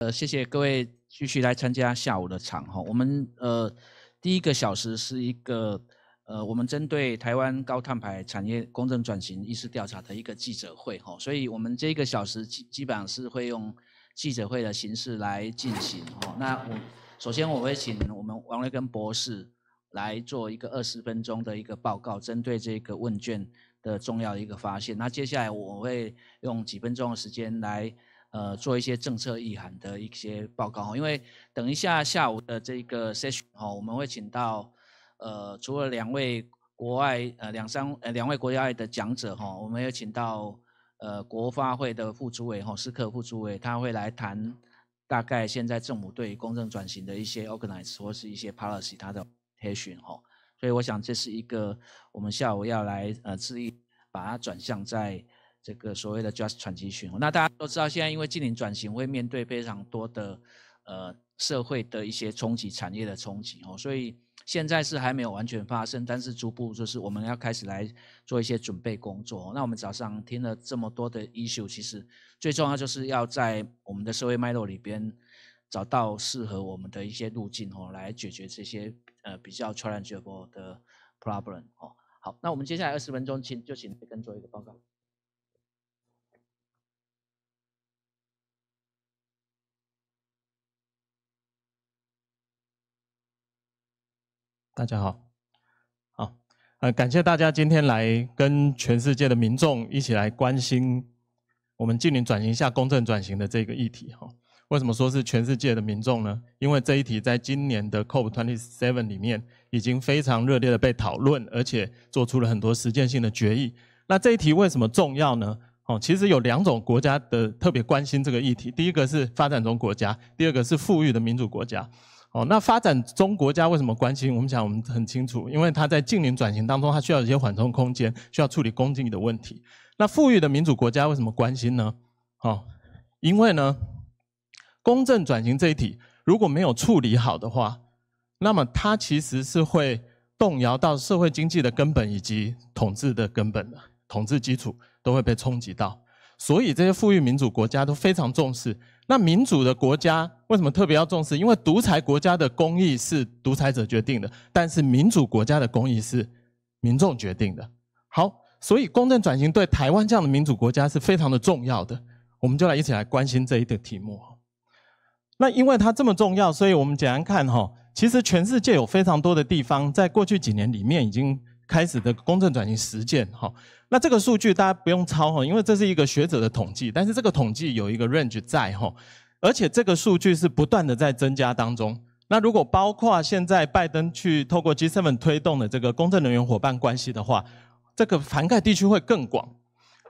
呃，谢谢各位继续来参加下午的场哈。我们呃第一个小时是一个呃，我们针对台湾高碳排产业公正转型意识调查的一个记者会哈。所以，我们这一个小时基基本上是会用记者会的形式来进行哈。那我首先我会请我们王瑞根博士来做一个二十分钟的一个报告，针对这个问卷的重要一个发现。那接下来我会用几分钟的时间来。呃，做一些政策意涵的一些报告。因为等一下下午的这个 session 哦，我们会请到呃，除了两位国外呃两三呃两位国家外的讲者哈，我们有请到呃国发会的副主委哈，斯克副主委，他会来谈大概现在政府对公正转型的一些 organize 或是一些 policy 他的 tension 吼。所以我想这是一个我们下午要来呃，致力把它转向在。这个所谓的 just 转型哦，那大家都知道，现在因为近年转型，会面对非常多的，呃，社会的一些冲击，产业的冲击哦，所以现在是还没有完全发生，但是逐步就是我们要开始来做一些准备工作。那我们早上听了这么多的 issue，其实最重要就是要在我们的社会脉络里边找到适合我们的一些路径哦，来解决这些呃比较 challengeable 的 problem 哦。好，那我们接下来二十分钟，请就请根做一个报告。大家好，好，呃，感谢大家今天来跟全世界的民众一起来关心我们近年转型下公正转型的这个议题哈。为什么说是全世界的民众呢？因为这一题在今年的 COP27 里面已经非常热烈的被讨论，而且做出了很多实践性的决议。那这一题为什么重要呢？哦，其实有两种国家的特别关心这个议题，第一个是发展中国家，第二个是富裕的民主国家。哦，那发展中国家为什么关心？我们想我们很清楚，因为它在近年转型当中，它需要一些缓冲空间，需要处理公境的问题。那富裕的民主国家为什么关心呢？哦，因为呢，公正转型这一题如果没有处理好的话，那么它其实是会动摇到社会经济的根本以及统治的根本的统治基础都会被冲击到，所以这些富裕民主国家都非常重视。那民主的国家为什么特别要重视？因为独裁国家的公义是独裁者决定的，但是民主国家的公义是民众决定的。好，所以公正转型对台湾这样的民主国家是非常的重要的。我们就来一起来关心这一个题目。那因为它这么重要，所以我们简单看哈，其实全世界有非常多的地方，在过去几年里面已经。开始的公正转型实践，哈，那这个数据大家不用抄哈，因为这是一个学者的统计，但是这个统计有一个 range 在哈，而且这个数据是不断的在增加当中。那如果包括现在拜登去透过 G7 推动的这个公正能源伙伴关系的话，这个涵盖地区会更广。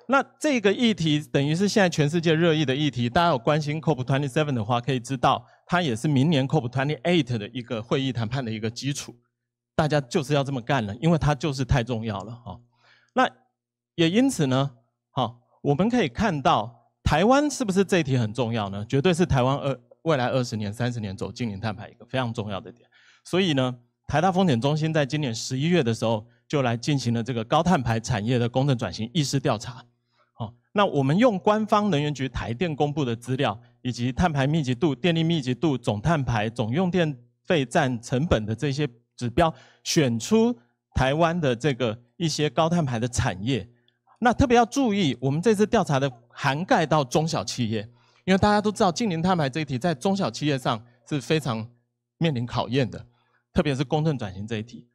那这个议题等于是现在全世界热议的议题，大家有关心 COP27 的话，可以知道它也是明年 COP28 的一个会议谈判的一个基础。大家就是要这么干了，因为它就是太重要了哈。那也因此呢，好，我们可以看到台湾是不是这一题很重要呢？绝对是台湾二未来二十年、三十年走近零碳排一个非常重要的点。所以呢，台大风险中心在今年十一月的时候就来进行了这个高碳排产业的工程转型意识调查。好，那我们用官方能源局台电公布的资料，以及碳排密集度、电力密集度、总碳排、总用电费占成本的这些。指标选出台湾的这个一些高碳排的产业，那特别要注意，我们这次调查的涵盖到中小企业，因为大家都知道，近年碳排这一题在中小企业上是非常面临考验的，特别是公转转型这一题。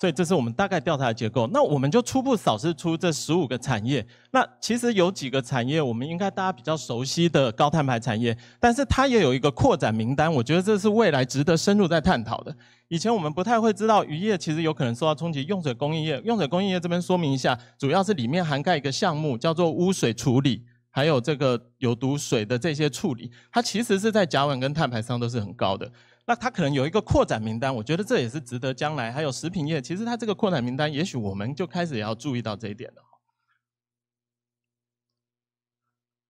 所以这是我们大概调查的结构，那我们就初步扫视出这十五个产业。那其实有几个产业，我们应该大家比较熟悉的高碳排产业，但是它也有一个扩展名单，我觉得这是未来值得深入在探讨的。以前我们不太会知道渔业其实有可能受到冲击，用水工业，用水工业这边说明一下，主要是里面涵盖一个项目叫做污水处理，还有这个有毒水的这些处理，它其实是在甲烷跟碳排上都是很高的。那它可能有一个扩展名单，我觉得这也是值得将来还有食品业，其实它这个扩展名单，也许我们就开始也要注意到这一点了。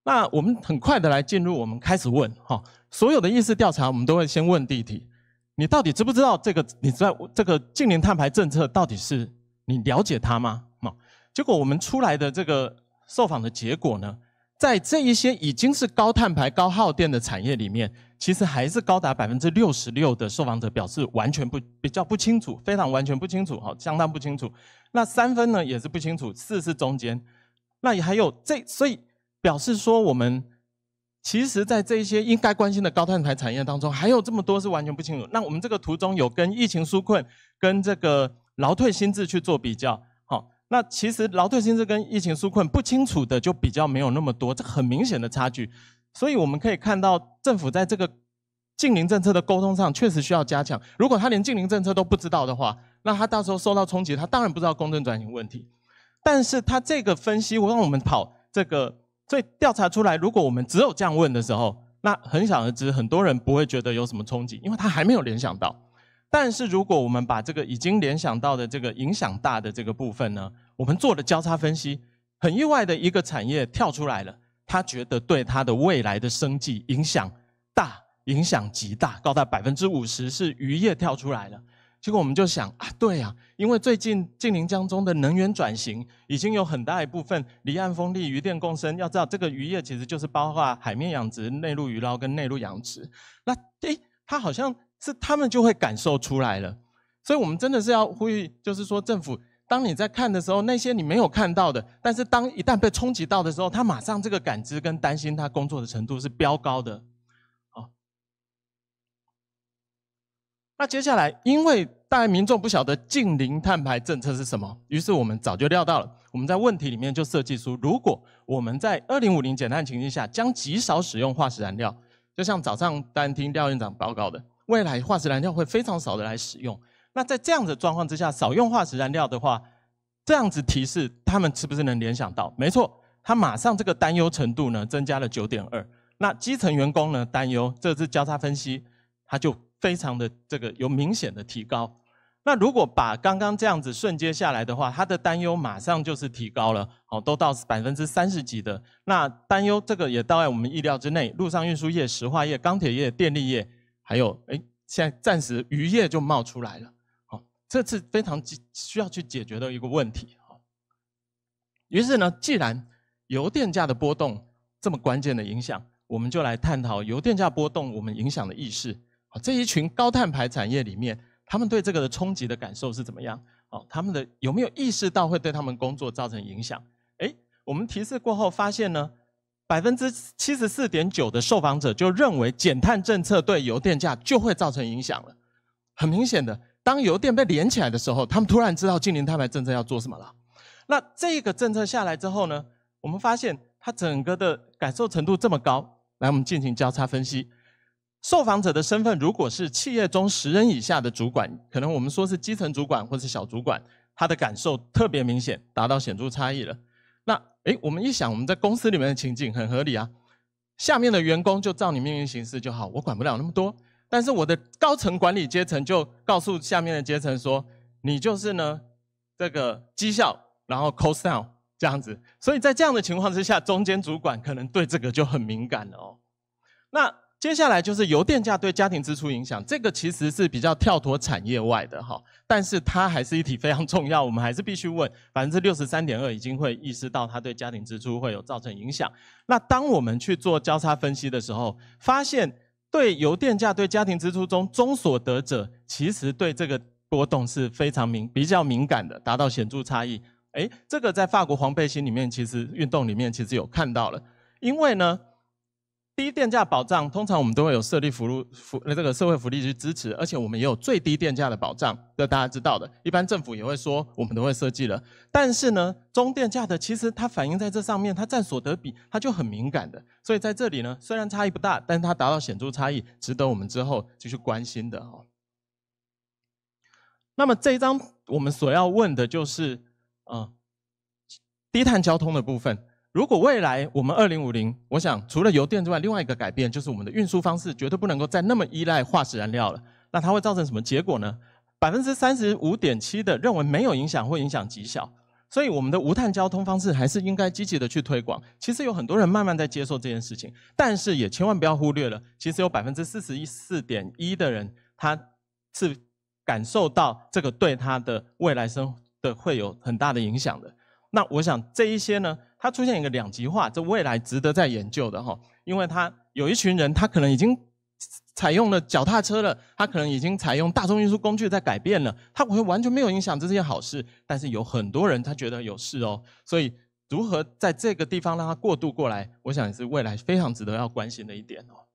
那我们很快的来进入，我们开始问哈，所有的意识调查我们都会先问第一题：你到底知不知道这个？你知道这个近年碳排政策到底是你了解它吗？哦，结果我们出来的这个受访的结果呢，在这一些已经是高碳排高耗电的产业里面。其实还是高达百分之六十六的受访者表示完全不比较不清楚，非常完全不清楚，好，相当不清楚。那三分呢也是不清楚，四是中间。那也还有这，所以表示说我们其实在这些应该关心的高碳排产业当中，还有这么多是完全不清楚。那我们这个图中有跟疫情纾困跟这个劳退薪资去做比较，好，那其实劳退薪资跟疫情纾困不清楚的就比较没有那么多，这很明显的差距。所以我们可以看到，政府在这个近邻政策的沟通上确实需要加强。如果他连近邻政策都不知道的话，那他到时候受到冲击，他当然不知道公正转型问题。但是他这个分析，让我们跑这个，所以调查出来，如果我们只有这样问的时候，那可想而知，很多人不会觉得有什么冲击，因为他还没有联想到。但是如果我们把这个已经联想到的这个影响大的这个部分呢，我们做了交叉分析，很意外的一个产业跳出来了。他觉得对他的未来的生计影响大，影响极大，高达百分之五十是渔业跳出来了。结果我们就想啊，对呀，因为最近近宁江中的能源转型已经有很大一部分离岸风力、渔电共生。要知道，这个渔业其实就是包括海面养殖、内陆鱼捞跟内陆养殖。那诶，他好像是他们就会感受出来了，所以我们真的是要呼吁，就是说政府。当你在看的时候，那些你没有看到的，但是当一旦被冲击到的时候，他马上这个感知跟担心他工作的程度是飙高的。好，那接下来，因为大家民众不晓得近零碳排政策是什么，于是我们早就料到了，我们在问题里面就设计出，如果我们在二零五零减碳情境下，将极少使用化石燃料，就像早上单听廖院长报告的，未来化石燃料会非常少的来使用。那在这样的状况之下，少用化石燃料的话，这样子提示他们是不是能联想到？没错，他马上这个担忧程度呢增加了九点二。那基层员工呢担忧，这是交叉分析，他就非常的这个有明显的提高。那如果把刚刚这样子瞬间下来的话，他的担忧马上就是提高了，哦，都到百分之三十几的。那担忧这个也到在我们意料之内。陆上运输业、石化业、钢铁业、电力业，还有哎，现在暂时渔业就冒出来了。这是非常需需要去解决的一个问题啊。于是呢，既然油电价的波动这么关键的影响，我们就来探讨油电价波动我们影响的意识啊。这一群高碳排产业里面，他们对这个的冲击的感受是怎么样？哦，他们的有没有意识到会对他们工作造成影响？哎，我们提示过后发现呢，百分之七十四点九的受访者就认为减碳政策对油电价就会造成影响了。很明显的。当油电被连起来的时候，他们突然知道金陵碳排政策要做什么了。那这个政策下来之后呢，我们发现它整个的感受程度这么高。来，我们进行交叉分析，受访者的身份如果是企业中十人以下的主管，可能我们说是基层主管或是小主管，他的感受特别明显，达到显著差异了。那诶，我们一想，我们在公司里面的情景很合理啊，下面的员工就照你命令行事就好，我管不了那么多。但是我的高层管理阶层就告诉下面的阶层说：“你就是呢，这个绩效，然后扣掉这样子。”所以在这样的情况之下，中间主管可能对这个就很敏感了哦。那接下来就是油电价对家庭支出影响，这个其实是比较跳脱产业外的哈，但是它还是一体非常重要，我们还是必须问百分之六十三点二已经会意识到它对家庭支出会有造成影响。那当我们去做交叉分析的时候，发现。对油电价、对家庭支出中中所得者，其实对这个波动是非常敏、比较敏感的，达到显著差异。哎，这个在法国黄背心里面，其实运动里面其实有看到了，因为呢。低电价保障，通常我们都会有设立福禄福这个社会福利去支持，而且我们也有最低电价的保障，这大家知道的。一般政府也会说我们都会设计了。但是呢，中电价的其实它反映在这上面，它占所得比，它就很敏感的。所以在这里呢，虽然差异不大，但是它达到显著差异，值得我们之后继续关心的哦。那么这一张我们所要问的就是啊，低碳交通的部分。如果未来我们二零五零，我想除了油电之外，另外一个改变就是我们的运输方式绝对不能够再那么依赖化石燃料了。那它会造成什么结果呢？百分之三十五点七的认为没有影响，会影响极小。所以我们的无碳交通方式还是应该积极的去推广。其实有很多人慢慢在接受这件事情，但是也千万不要忽略了，其实有百分之四十一四点一的人，他是感受到这个对他的未来生的会有很大的影响的。那我想这一些呢，它出现一个两极化，这未来值得在研究的哈，因为它有一群人他可能已经采用了脚踏车了，他可能已经采用大众运输工具在改变了，他会完全没有影响，这是件好事。但是有很多人他觉得有事哦，所以如何在这个地方让他过渡过来，我想也是未来非常值得要关心的一点哦。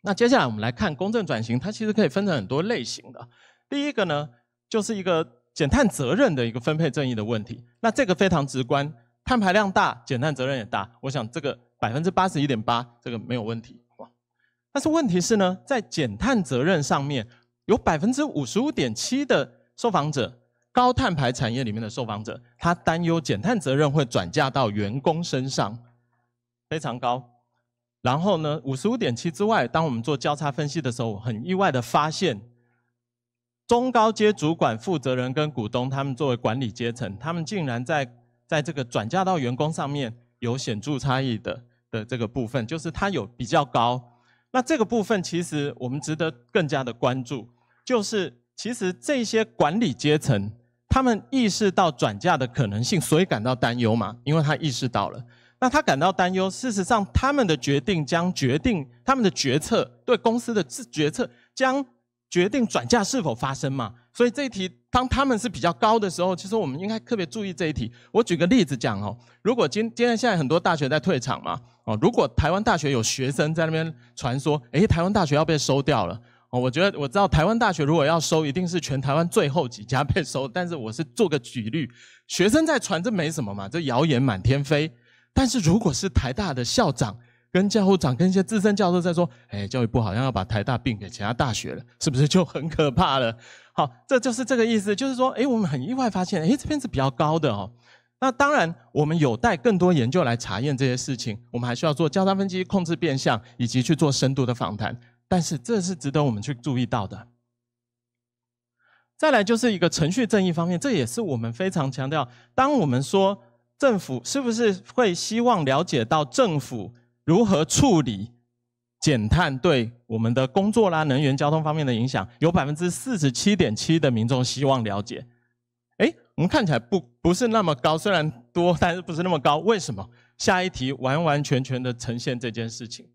那接下来我们来看公正转型，它其实可以分成很多类型的。第一个呢，就是一个。减碳责任的一个分配正义的问题，那这个非常直观，碳排量大，减碳责任也大。我想这个百分之八十一点八，这个没有问题。但是问题是呢，在减碳责任上面，有百分之五十五点七的受访者，高碳排产业里面的受访者，他担忧减碳责任会转嫁到员工身上，非常高。然后呢，五十五点七之外，当我们做交叉分析的时候，很意外的发现。中高阶主管负责人跟股东，他们作为管理阶层，他们竟然在在这个转嫁到员工上面有显著差异的的这个部分，就是他有比较高。那这个部分其实我们值得更加的关注，就是其实这些管理阶层他们意识到转嫁的可能性，所以感到担忧嘛？因为他意识到了，那他感到担忧。事实上，他们的决定将决定他们的决策对公司的决策将。决定转嫁是否发生嘛？所以这一题，当他们是比较高的时候，其实我们应该特别注意这一题。我举个例子讲哦，如果今今天现在很多大学在退场嘛，哦，如果台湾大学有学生在那边传说，诶，台湾大学要被收掉了，哦，我觉得我知道台湾大学如果要收，一定是全台湾最后几家被收。但是我是做个举例，学生在传这没什么嘛，这谣言满天飞。但是如果是台大的校长，跟教务长跟一些资深教授在说，哎，教育部好像要把台大并给其他大学了，是不是就很可怕了？好，这就是这个意思，就是说，哎，我们很意外发现，哎，这边是比较高的哦。那当然，我们有待更多研究来查验这些事情，我们还需要做交叉分析、控制变相以及去做深度的访谈。但是，这是值得我们去注意到的。再来就是一个程序正义方面，这也是我们非常强调。当我们说政府是不是会希望了解到政府？如何处理减碳对我们的工作啦、能源、交通方面的影响？有百分之四十七点七的民众希望了解。哎，我们看起来不不是那么高，虽然多，但是不是那么高？为什么？下一题完完全全的呈现这件事情。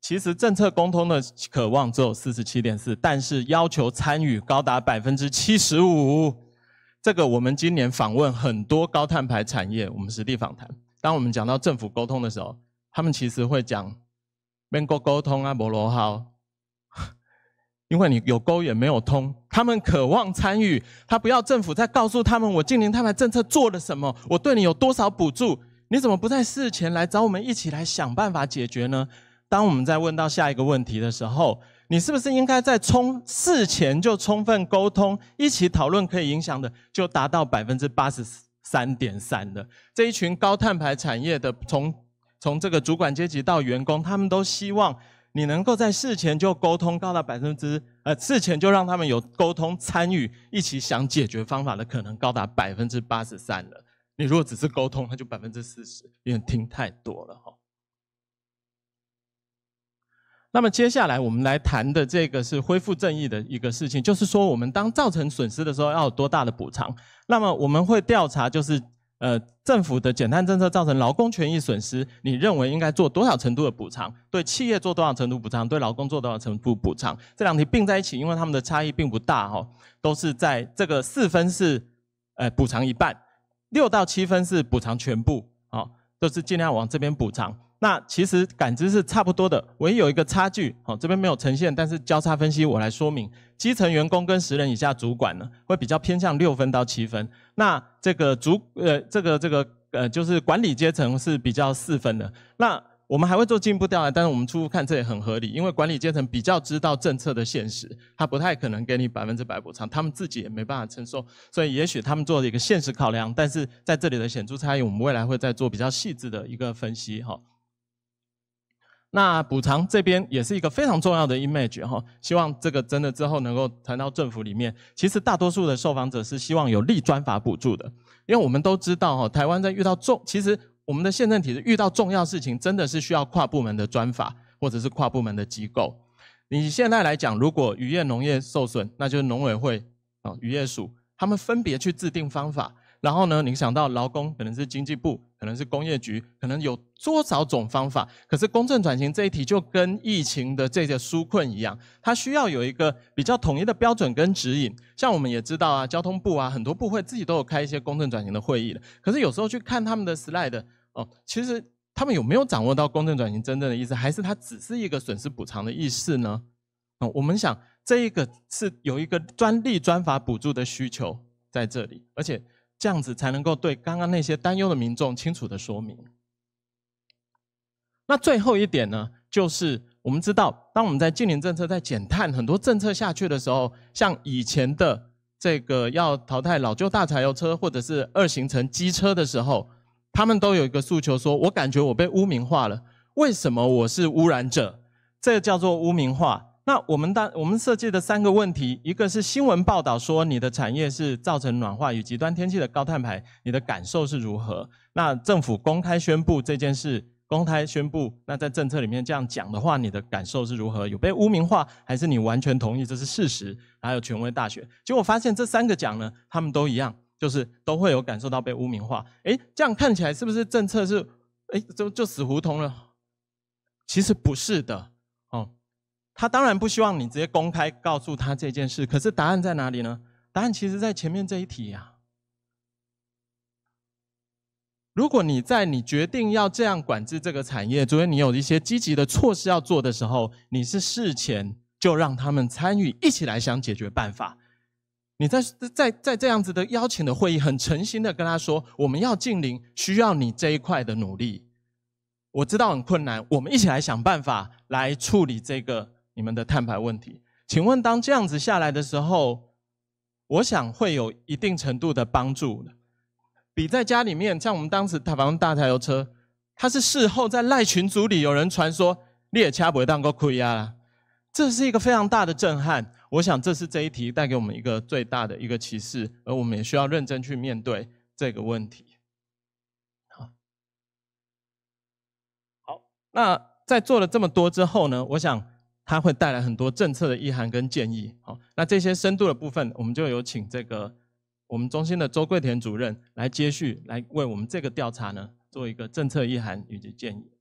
其实政策沟通的渴望只有四十七点四，但是要求参与高达百分之七十五。这个我们今年访问很多高碳排产业，我们实地访谈。当我们讲到政府沟通的时候，他们其实会讲“边个沟通啊，摩罗号”，因为你有沟也没有通。他们渴望参与，他不要政府再告诉他们我今年台们政策做了什么，我对你有多少补助，你怎么不在事前来找我们一起来想办法解决呢？当我们在问到下一个问题的时候，你是不是应该在充事前就充分沟通，一起讨论可以影响的，就达到百分之八十？三点三的这一群高碳排产业的，从从这个主管阶级到员工，他们都希望你能够在事前就沟通，高达百分之呃，事前就让他们有沟通参与，一起想解决方法的可能高达百分之八十三了。你如果只是沟通，那就百分之四十，因为听太多了。那么接下来我们来谈的这个是恢复正义的一个事情，就是说我们当造成损失的时候要有多大的补偿。那么我们会调查，就是呃政府的减碳政策造成劳工权益损失，你认为应该做多少程度的补偿？对企业做多少程度补偿？对劳工做多少程度补偿？这两题并在一起，因为它们的差异并不大哈，都是在这个四分是呃补偿一半，六到七分是补偿全部啊，都是尽量往这边补偿。那其实感知是差不多的，唯一有一个差距，好，这边没有呈现，但是交叉分析我来说明，基层员工跟十人以下主管呢，会比较偏向六分到七分。那这个主呃，这个这个呃，就是管理阶层是比较四分的。那我们还会做进一步调查，但是我们初步看这也很合理，因为管理阶层比较知道政策的现实，他不太可能给你百分之百补偿，他们自己也没办法承受，所以也许他们做了一个现实考量。但是在这里的显著差异，我们未来会再做比较细致的一个分析，哈。那补偿这边也是一个非常重要的 image 哈，希望这个真的之后能够传到政府里面。其实大多数的受访者是希望有立专法补助的，因为我们都知道哈，台湾在遇到重，其实我们的宪政体制遇到重要事情真的是需要跨部门的专法或者是跨部门的机构。你现在来讲，如果渔业农业受损，那就是农委会啊渔业署他们分别去制定方法。然后呢，你想到劳工可能是经济部，可能是工业局，可能有多少种方法？可是公正转型这一题就跟疫情的这个纾困一样，它需要有一个比较统一的标准跟指引。像我们也知道啊，交通部啊，很多部会自己都有开一些公正转型的会议的。可是有时候去看他们的 slide 哦，其实他们有没有掌握到公正转型真正的意思，还是它只是一个损失补偿的意思呢？哦，我们想这一个是有一个专利专法补助的需求在这里，而且。这样子才能够对刚刚那些担忧的民众清楚的说明。那最后一点呢，就是我们知道，当我们在禁零政策在减碳很多政策下去的时候，像以前的这个要淘汰老旧大柴油车或者是二行程机车的时候，他们都有一个诉求，说我感觉我被污名化了，为什么我是污染者？这叫做污名化。那我们当我们设计的三个问题，一个是新闻报道说你的产业是造成暖化与极端天气的高碳排，你的感受是如何？那政府公开宣布这件事，公开宣布，那在政策里面这样讲的话，你的感受是如何？有被污名化，还是你完全同意这是事实？还有权威大学，结果发现这三个讲呢，他们都一样，就是都会有感受到被污名化。诶，这样看起来是不是政策是，诶，就就死胡同了？其实不是的。他当然不希望你直接公开告诉他这件事，可是答案在哪里呢？答案其实，在前面这一题呀。如果你在你决定要这样管制这个产业，作为你有一些积极的措施要做的时候，你是事前就让他们参与，一起来想解决办法。你在在在这样子的邀请的会议，很诚心的跟他说：“我们要进零，需要你这一块的努力。”我知道很困难，我们一起来想办法来处理这个。你们的碳排问题，请问当这样子下来的时候，我想会有一定程度的帮助的，比在家里面像我们当时台湾大柴油车，它是事后在赖群组里有人传说你也掐不到个亏啦，这是一个非常大的震撼。我想这是这一题带给我们一个最大的一个启示，而我们也需要认真去面对这个问题。好，那在做了这么多之后呢，我想。它会带来很多政策的意涵跟建议，好，那这些深度的部分，我们就有请这个我们中心的周贵田主任来接续，来为我们这个调查呢做一个政策意涵以及建议。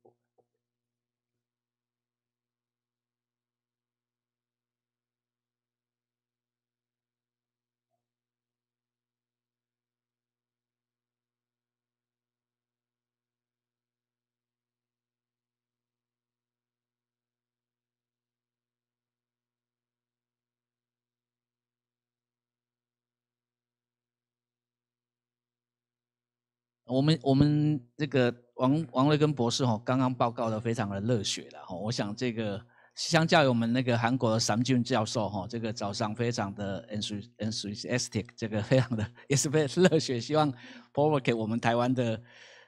我们我们这个王王瑞根博士吼，刚刚报告的非常的热血了吼。我想这个相较于我们那个韩国的 Samjun 教授吼，这个早上非常的 enthusiastic，这个非常的也是非常热血。希望 p r o v 透过给我们台湾的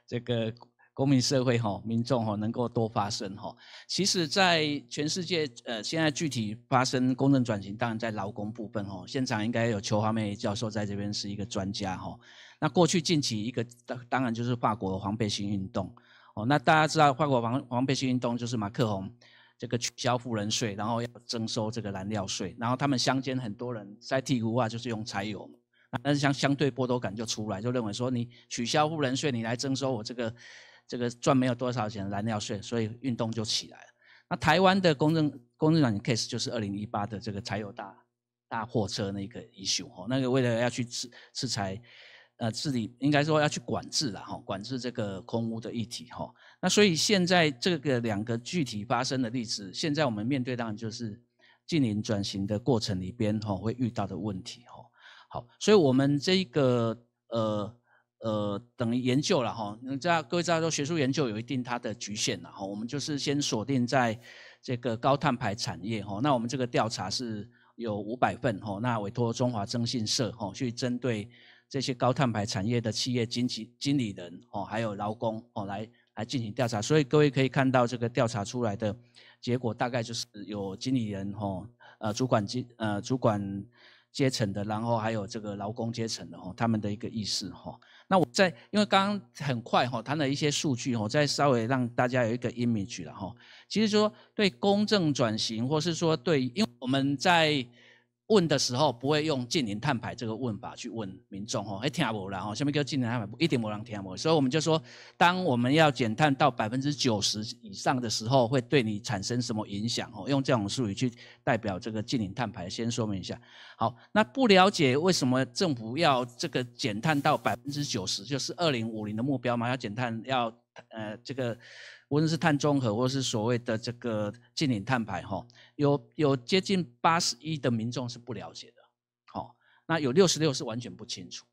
这个公民社会哈，民众哈能够多发声哈。其实，在全世界呃，现在具体发生公正转型，当然在劳工部分哈。现场应该有邱华梅教授在这边是一个专家哈。那过去近期一个当当然就是法国黄背心运动，哦，那大家知道法国黄黄背心运动就是马克宏这个取消富人税，然后要征收这个燃料税，然后他们乡间很多人在剃胡啊，就是用柴油但是相相对剥夺感就出来，就认为说你取消富人税，你来征收我这个这个赚没有多少钱燃料税，所以运动就起来了。那台湾的公正公正党的 case 就是二零一八的这个柴油大大货车那个一雄，哦，那个为了要去制制裁。呃，治理应该说要去管制了哈，管制这个空屋的议题哈。那所以现在这个两个具体发生的例子，现在我们面对当然就是近邻转型的过程里边哈，会遇到的问题哈。好，所以我们这个呃呃等于研究了哈，大家各位在说学术研究有一定它的局限了哈。我们就是先锁定在这个高碳排产业哈。那我们这个调查是有五百份哈，那委托中华征信社哈去针对。这些高碳排产业的企业经理、经理人哦，还有劳工哦，来来进行调查。所以各位可以看到，这个调查出来的结果大概就是有经理人哦，呃，主管阶呃，主管阶层的，然后还有这个劳工阶层的哦，他们的一个意识哦。那我在因为刚刚很快哈谈了一些数据哦，再稍微让大家有一个 image 了哈。其实说对公正转型，或是说对，因为我们在。问的时候不会用近零碳排这个问法去问民众哦，哎，听阿伯了哦，下面叫近零碳排一点不让听阿伯，所以我们就说，当我们要减碳到百分之九十以上的时候，会对你产生什么影响哦？用这种术语去代表这个近零碳排，先说明一下。好，那不了解为什么政府要这个减碳到百分之九十，就是二零五零的目标嘛？要减碳要。呃，这个无论是碳中和，或是所谓的这个近零碳排，哈，有有接近八十一的民众是不了解的，好，那有六十六是完全不清楚，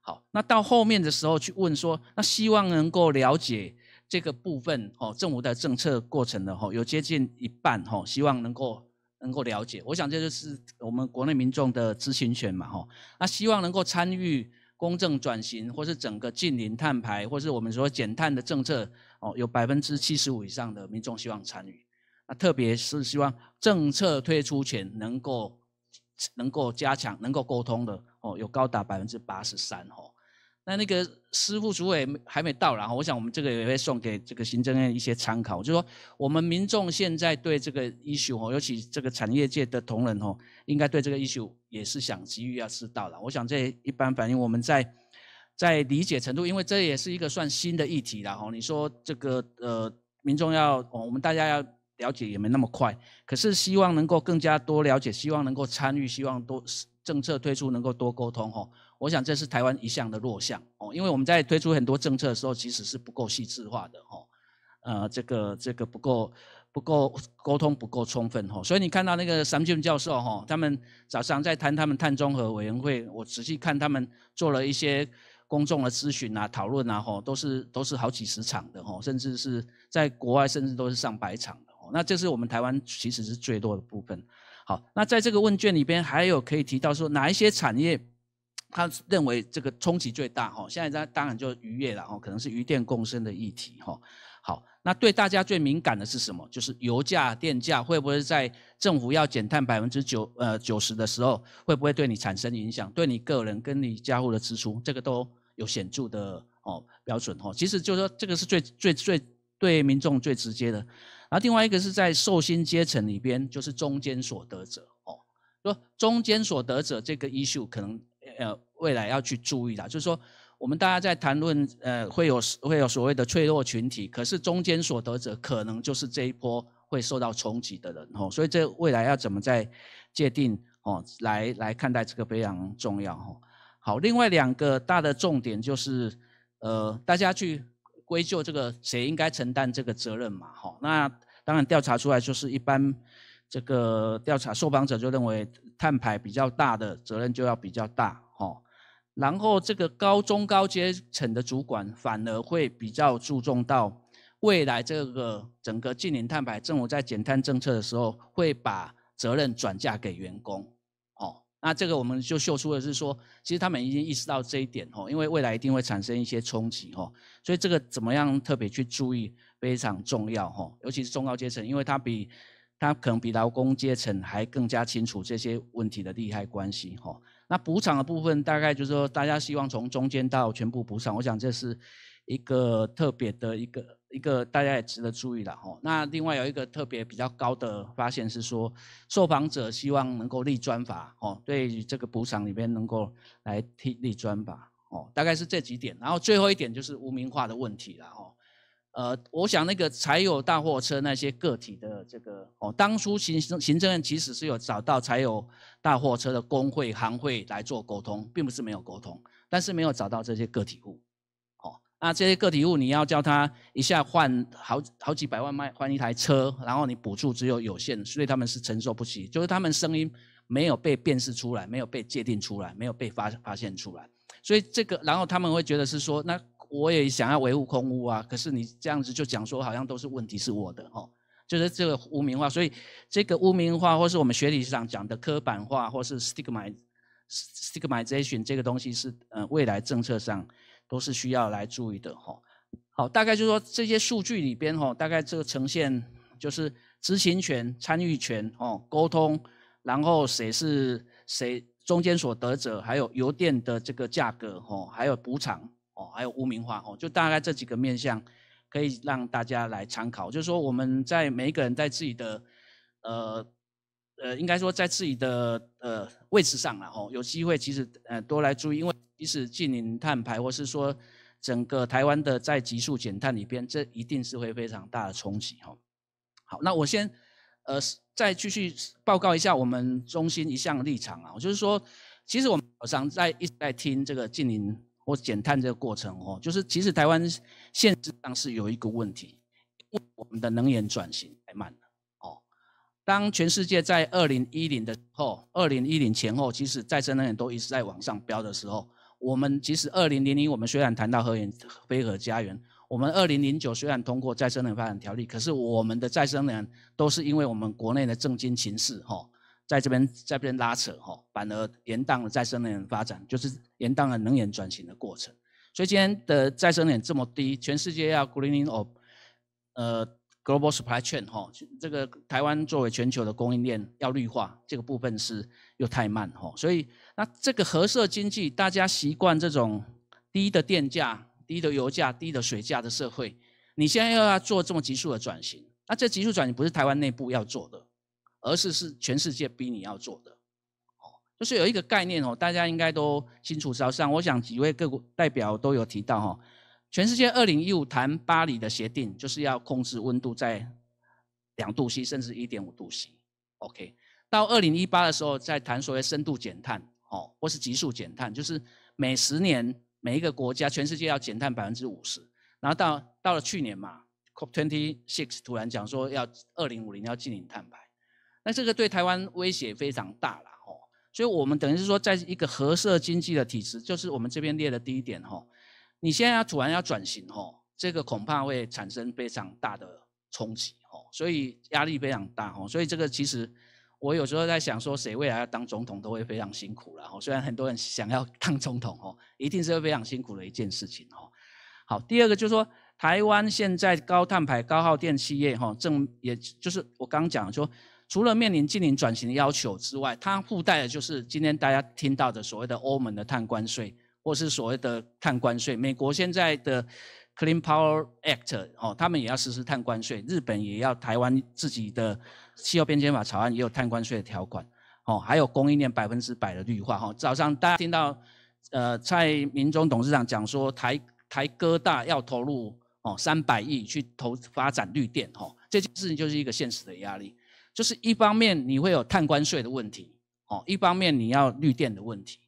好，那到后面的时候去问说，那希望能够了解这个部分，哦，政府的政策过程的，哈，有接近一半，哈，希望能够能够了解，我想这就是我们国内民众的知情权嘛，吼，那希望能够参与。公正转型，或是整个近零碳排，或是我们说减碳的政策，哦，有百分之七十五以上的民众希望参与，那特别是希望政策推出前能够能够加强、能够沟通的，哦，有高达百分之八十三，哦，那那个师傅主委还没到，然后我想我们这个也会送给这个行政院一些参考，就说我们民众现在对这个 issue 哦，尤其这个产业界的同仁哦，应该对这个 issue 也是想急于要知道了。我想这一般反映我们在在理解程度，因为这也是一个算新的议题了哈。你说这个呃，民众要我们大家要了解也没那么快，可是希望能够更加多了解，希望能够参与，希望多政策推出能够多沟通哦。我想这是台湾一项的弱项哦，因为我们在推出很多政策的时候，其实是不够细致化的哦，呃，这个这个不够不够沟通不够充分哦，所以你看到那个 s a m u 教授哈，他们早上在谈他们碳中和委员会，我仔细看他们做了一些公众的咨询啊、讨论啊，吼，都是都是好几十场的吼，甚至是在国外，甚至都是上百场的那这是我们台湾其实是最多的部分。好，那在这个问卷里边，还有可以提到说哪一些产业？他认为这个冲击最大哈，现在在当然就渔业了哦，可能是渔电共生的议题哈。好，那对大家最敏感的是什么？就是油价、电价会不会在政府要减碳百分之九呃九十的时候，会不会对你产生影响？对你个人跟你家户的支出，这个都有显著的哦标准哦。其实就是说这个是最最最对民众最直接的。然后另外一个是在受薪阶层里边，就是中间所得者哦，说中间所得者这个 issue 可能。呃，未来要去注意的，就是说，我们大家在谈论，呃，会有会有所谓的脆弱群体，可是中间所得者可能就是这一波会受到冲击的人哦，所以这未来要怎么在界定哦，来来看待这个非常重要哦。好，另外两个大的重点就是，呃，大家去归咎这个谁应该承担这个责任嘛哦，那当然调查出来就是一般这个调查受访者就认为碳排比较大的责任就要比较大。然后，这个高中高阶层的主管反而会比较注重到未来这个整个近年碳排，政府在减碳政策的时候，会把责任转嫁给员工。哦，那这个我们就秀出的是说，其实他们已经意识到这一点哦，因为未来一定会产生一些冲击哦，所以这个怎么样特别去注意非常重要哦，尤其是中高阶层，因为他比他可能比劳工阶层还更加清楚这些问题的利害关系哦。那补偿的部分大概就是说，大家希望从中间到全部补偿，我想这是一个特别的一个一个大家也值得注意的哦。那另外有一个特别比较高的发现是说，受访者希望能够立专法哦，对这个补偿里面能够来替立专法哦，大概是这几点。然后最后一点就是无名化的问题了哦。呃，我想那个柴油大货车那些个体的这个哦，当初行政行政院其实是有找到柴油大货车的工会行会来做沟通，并不是没有沟通，但是没有找到这些个体户。哦，那这些个体户你要叫他一下换好好几百万卖换一台车，然后你补助只有有限，所以他们是承受不起。就是他们声音没有被辨识出来，没有被界定出来，没有被发发现出来，所以这个然后他们会觉得是说那。我也想要维护空屋啊，可是你这样子就讲说好像都是问题是我的哦，就是这个污名化，所以这个污名化或是我们学理上讲的刻板化或是 stigma s t i g m a i z a t i o n 这个东西是呃未来政策上都是需要来注意的哈。好，大概就说这些数据里边哈，大概这个呈现就是知情权、参与权哦，沟通，然后谁是谁中间所得者，还有油电的这个价格哦，还有补偿。哦，还有污名化哦，就大概这几个面向，可以让大家来参考。就是说，我们在每一个人在自己的，呃，呃，应该说在自己的呃位置上了哦，有机会其实呃多来注意，因为即使近零碳排，或是说整个台湾的在急速减碳里边，这一定是会非常大的冲击哦。好，那我先呃再继续报告一下我们中心一项立场啊，我就是说，其实我们上在一直在听这个近零。或减碳这个过程哦，就是其实台湾现实上是有一个问题，因为我们的能源转型太慢了哦。当全世界在二零一零的候，二零一零前后，其实再生能源都一直在往上飙的时候，我们其实二零零零我们虽然谈到核源、非核家园，我们二零零九虽然通过再生能源发展条例，可是我们的再生能源都是因为我们国内的政经情势哦。在这边在这边拉扯哈，反而延宕了再生能源发展，就是延宕了能源转型的过程。所以今天的再生能源这么低，全世界要 greening of 呃 global supply chain 哈，这个台湾作为全球的供应链要绿化，这个部分是又太慢哈。所以那这个核色经济，大家习惯这种低的电价、低的油价、低的水价的社会，你现在又要做这么急速的转型，那这急速转型不是台湾内部要做的。而是是全世界逼你要做的哦，就是有一个概念哦，大家应该都清楚招商。我想几位各国代表都有提到哈，全世界二零一五谈巴黎的协定，就是要控制温度在两度 C 甚至一点五度 C。OK，到二零一八的时候再谈所谓深度减碳哦，或是急速减碳，就是每十年每一个国家全世界要减碳百分之五十。然后到到了去年嘛，Cop Twenty Six 突然讲说要二零五零要进行碳排。那这个对台湾威胁非常大了哦，所以我们等于是说，在一个合社经济的体制，就是我们这边列的第一点哦。你现在要突然要转型哦，这个恐怕会产生非常大的冲击哦，所以压力非常大哦。所以这个其实我有时候在想说，谁未来要当总统都会非常辛苦了虽然很多人想要当总统哦，一定是非常辛苦的一件事情哦。好，第二个就是说，台湾现在高碳排、高耗电企业哈，正也就是我刚讲说。除了面临近营转型的要求之外，它附带的就是今天大家听到的所谓的欧盟的碳关税，或是所谓的碳关税。美国现在的 Clean Power Act 哦，他们也要实施碳关税。日本也要，台湾自己的气候变迁法草案也有碳关税的条款。哦，还有供应链百分之百的绿化。哦，早上大家听到，呃，蔡明忠董事长讲说，台台哥大要投入哦三百亿去投发展绿电。哦，这件事情就是一个现实的压力。就是一方面你会有碳关税的问题，哦，一方面你要绿电的问题，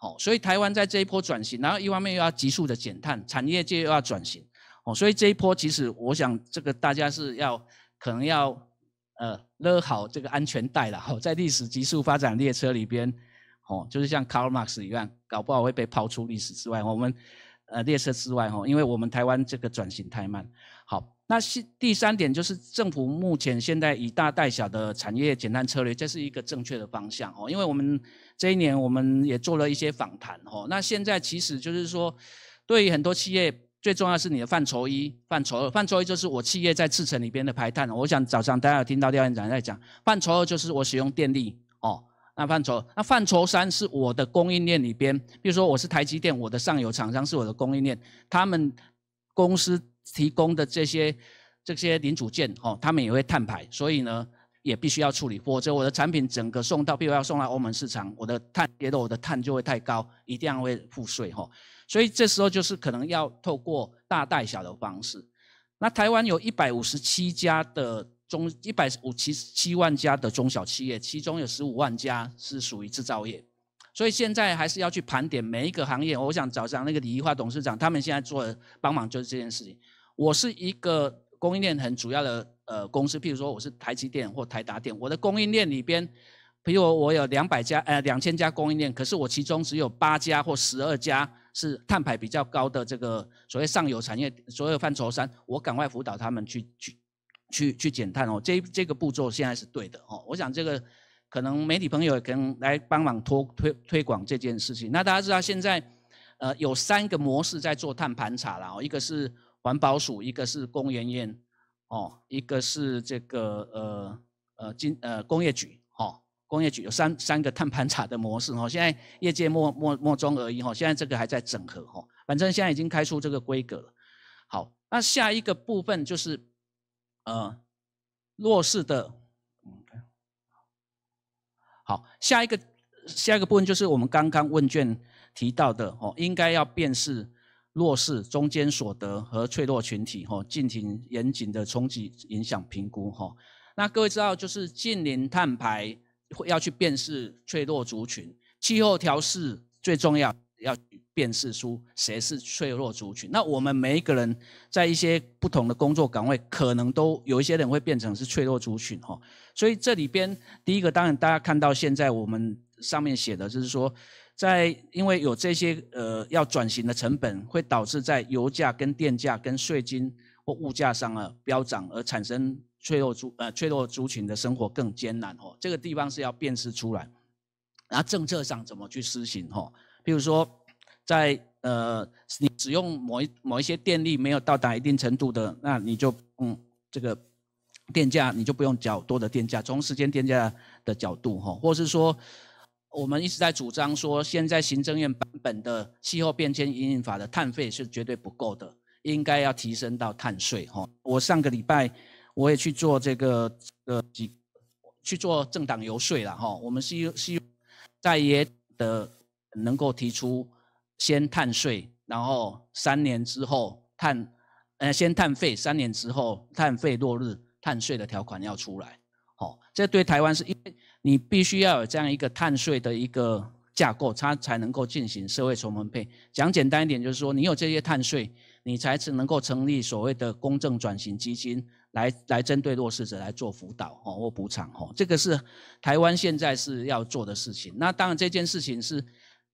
哦，所以台湾在这一波转型，然后一方面又要急速的减碳，产业界又要转型，哦，所以这一波其实我想这个大家是要可能要呃勒好这个安全带了，在历史急速发展列车里边，哦，就是像 Karl Marx 一样，搞不好会被抛出历史之外，我们呃列车之外，哦，因为我们台湾这个转型太慢。那是第三点，就是政府目前现在以大带小的产业减碳策略，这是一个正确的方向哦。因为我们这一年我们也做了一些访谈哦。那现在其实就是说，对于很多企业，最重要是你的范畴一、范畴二、范畴一就是我企业在制成里边的排碳。我想早上大家有听到廖院长在讲，范畴二就是我使用电力哦。那范畴那范畴三是我的供应链里边，比如说我是台积电，我的上游厂商是我的供应链，他们公司。提供的这些这些零组件哦，他们也会碳排，所以呢也必须要处理，否则我的产品整个送到，譬如要送到欧盟市场，我的碳觉得我的碳就会太高，一定要会付税哦。所以这时候就是可能要透过大带小的方式。那台湾有一百五十七家的中，一百五七七万家的中小企业，其中有十五万家是属于制造业。所以现在还是要去盘点每一个行业。我想找上那个李一华董事长，他们现在做的帮忙就是这件事情。我是一个供应链很主要的呃公司，譬如说我是台积电或台达电，我的供应链里边，譬如我有两百家呃两千家供应链，可是我其中只有八家或十二家是碳排比较高的这个所谓上游产业所有范畴三，我赶快辅导他们去去去去减碳哦。这这个步骤现在是对的哦。我想这个。可能媒体朋友可能来帮忙推推推广这件事情。那大家知道现在，呃，有三个模式在做碳盘查了哦，一个是环保署，一个是公园院，哦，一个是这个呃呃经呃工业局哦，工业局有三三个碳盘查的模式哦。现在业界莫莫莫衷而已哦，现在这个还在整合哦，反正现在已经开出这个规格。了。好，那下一个部分就是呃弱势的。好，下一个下一个部分就是我们刚刚问卷提到的哦，应该要辨识弱势、中间所得和脆弱群体哦，进行严谨的冲击影响评估哈。那各位知道，就是近邻碳排要去辨识脆弱族群，气候调试最重要。要辨识出谁是脆弱族群，那我们每一个人在一些不同的工作岗位，可能都有一些人会变成是脆弱族群哦。所以这里边第一个，当然大家看到现在我们上面写的就是说，在因为有这些呃要转型的成本，会导致在油价、跟电价、跟税金或物价上啊飙涨，而产生脆弱族呃脆弱族群的生活更艰难哦。这个地方是要辨识出来，然后政策上怎么去施行哦。就是说，在呃，你使用某一某一些电力没有到达一定程度的，那你就嗯，这个电价你就不用缴多的电价。从时间电价的角度哈，或是说，我们一直在主张说，现在行政院版本的气候变迁引领法的碳费是绝对不够的，应该要提升到碳税哈。我上个礼拜我也去做这个呃几去做政党游说了哈，我们是希在耶的。能够提出先碳税，然后三年之后碳，呃，先碳费，三年之后碳费落日碳税的条款要出来，哦，这对台湾是因为你必须要有这样一个碳税的一个架构，它才能够进行社会重分配。讲简单一点，就是说你有这些碳税，你才是能够成立所谓的公正转型基金，来来针对弱势者来做辅导哦或补偿哦。这个是台湾现在是要做的事情。那当然这件事情是。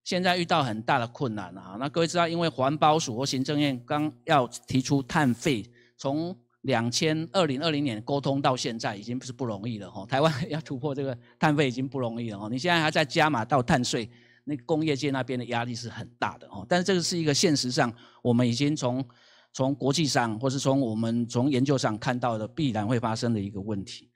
现在遇到很大的困难啊！那各位知道，因为环保署和行政院刚要提出碳费，从两千二零二零年沟通到现在，已经是不容易了哈。台湾要突破这个碳费已经不容易了哦。你现在还在加码到碳税，那工业界那边的压力是很大的哦。但是这个是一个现实上，我们已经从从国际上，或是从我们从研究上看到的必然会发生的一个问题。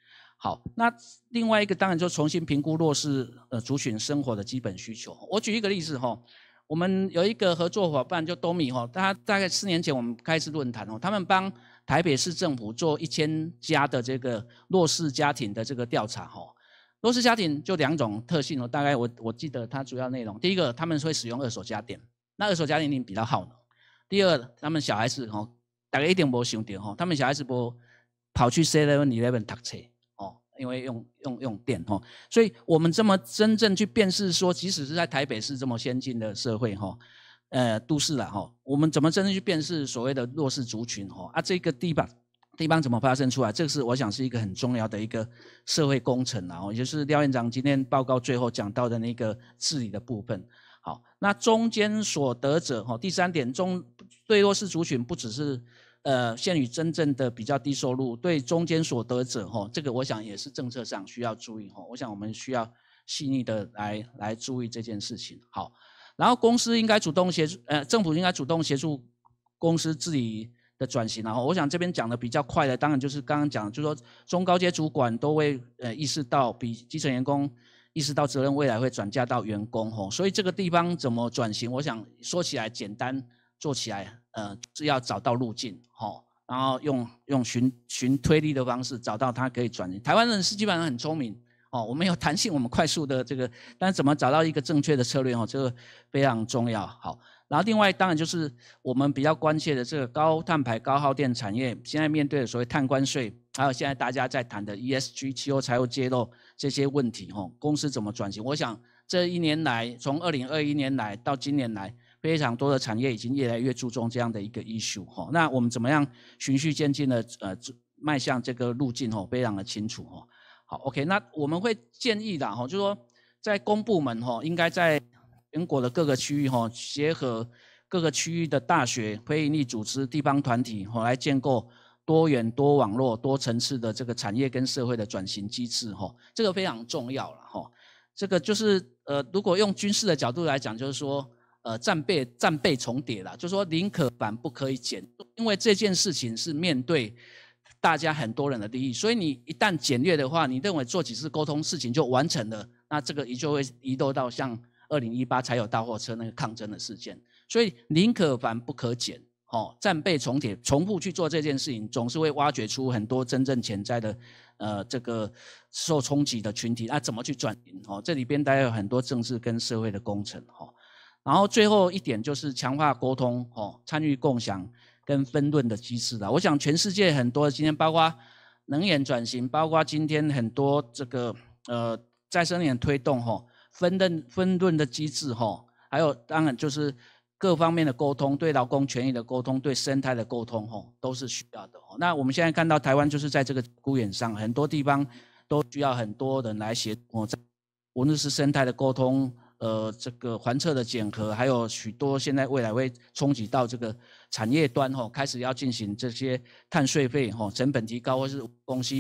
好，那另外一个当然就重新评估弱势呃族群生活的基本需求。我举一个例子哈，我们有一个合作伙伴就多米哈，他大概四年前我们开始论坛哦，他们帮台北市政府做一千家的这个弱势家庭的这个调查哈。弱势家庭就两种特性哦，大概我我记得它主要内容，第一个他们会使用二手家电，那二手家电你比较耗能。第二，他们小孩子哦，大概一定无想到哦，他们小孩子不跑去 Seven Eleven 读册。因为用用用电哈，所以我们这么真正去辨识说，即使是在台北市这么先进的社会哈，呃，都市了哈，我们怎么真正去辨识所谓的弱势族群哈？啊，这个地方地方怎么发生出来？这个是我想是一个很重要的一个社会工程啊，也就是廖院长今天报告最后讲到的那个治理的部分。好，那中间所得者哈，第三点中对弱势族群不只是。呃，限于真正的比较低收入，对中间所得者哦，这个我想也是政策上需要注意哦。我想我们需要细腻的来来注意这件事情。好，然后公司应该主动协助，呃，政府应该主动协助公司自己的转型。然后，我想这边讲的比较快的，当然就是刚刚讲，就是说中高阶主管都会呃意识到，比基层员工意识到责任未来会转嫁到员工吼，所以这个地方怎么转型，我想说起来简单。做起来，呃，是要找到路径，吼，然后用用寻寻推力的方式找到它可以转型。台湾人是基本上很聪明，哦，我们有弹性，我们快速的这个，但是怎么找到一个正确的策略，哦，这个非常重要。好，然后另外当然就是我们比较关切的这个高碳排、高耗电产业，现在面对的所谓碳关税，还有现在大家在谈的 ESG、气候财务揭露这些问题，吼，公司怎么转型？我想这一年来，从二零二一年来到今年来。非常多的产业已经越来越注重这样的一个 issue 哦，那我们怎么样循序渐进的呃迈向这个路径哦？非常的清楚哦。好，OK，那我们会建议的哦，就是说在公部门哦，应该在全国的各个区域哦，结合各个区域的大学、非营利组织、地方团体哦，来建构多元、多网络、多层次的这个产业跟社会的转型机制哦。这个非常重要了哦。这个就是呃，如果用军事的角度来讲，就是说。呃，战备战备重叠了，就是说宁可反不可以减，因为这件事情是面对大家很多人的利益，所以你一旦简略的话，你认为做几次沟通事情就完成了，那这个你就会移动到像二零一八才有大货车那个抗争的事件，所以宁可反不可减。哦，战备重叠重复去做这件事情，总是会挖掘出很多真正潜在的呃这个受冲击的群体，那怎么去转型？哦，这里边大家有很多政治跟社会的工程，哦。然后最后一点就是强化沟通、哦，参与共享跟分论的机制了。我想全世界很多今天，包括能源转型，包括今天很多这个呃再生能源推动、分论分论的机制、吼，还有当然就是各方面的沟通，对劳工权益的沟通，对生态的沟通、都是需要的。那我们现在看到台湾就是在这个孤远上，很多地方都需要很多人来协助，无论是生态的沟通。呃，这个环测的检核，还有许多现在未来会冲击到这个产业端吼，开始要进行这些碳税费吼，成本提高或是公司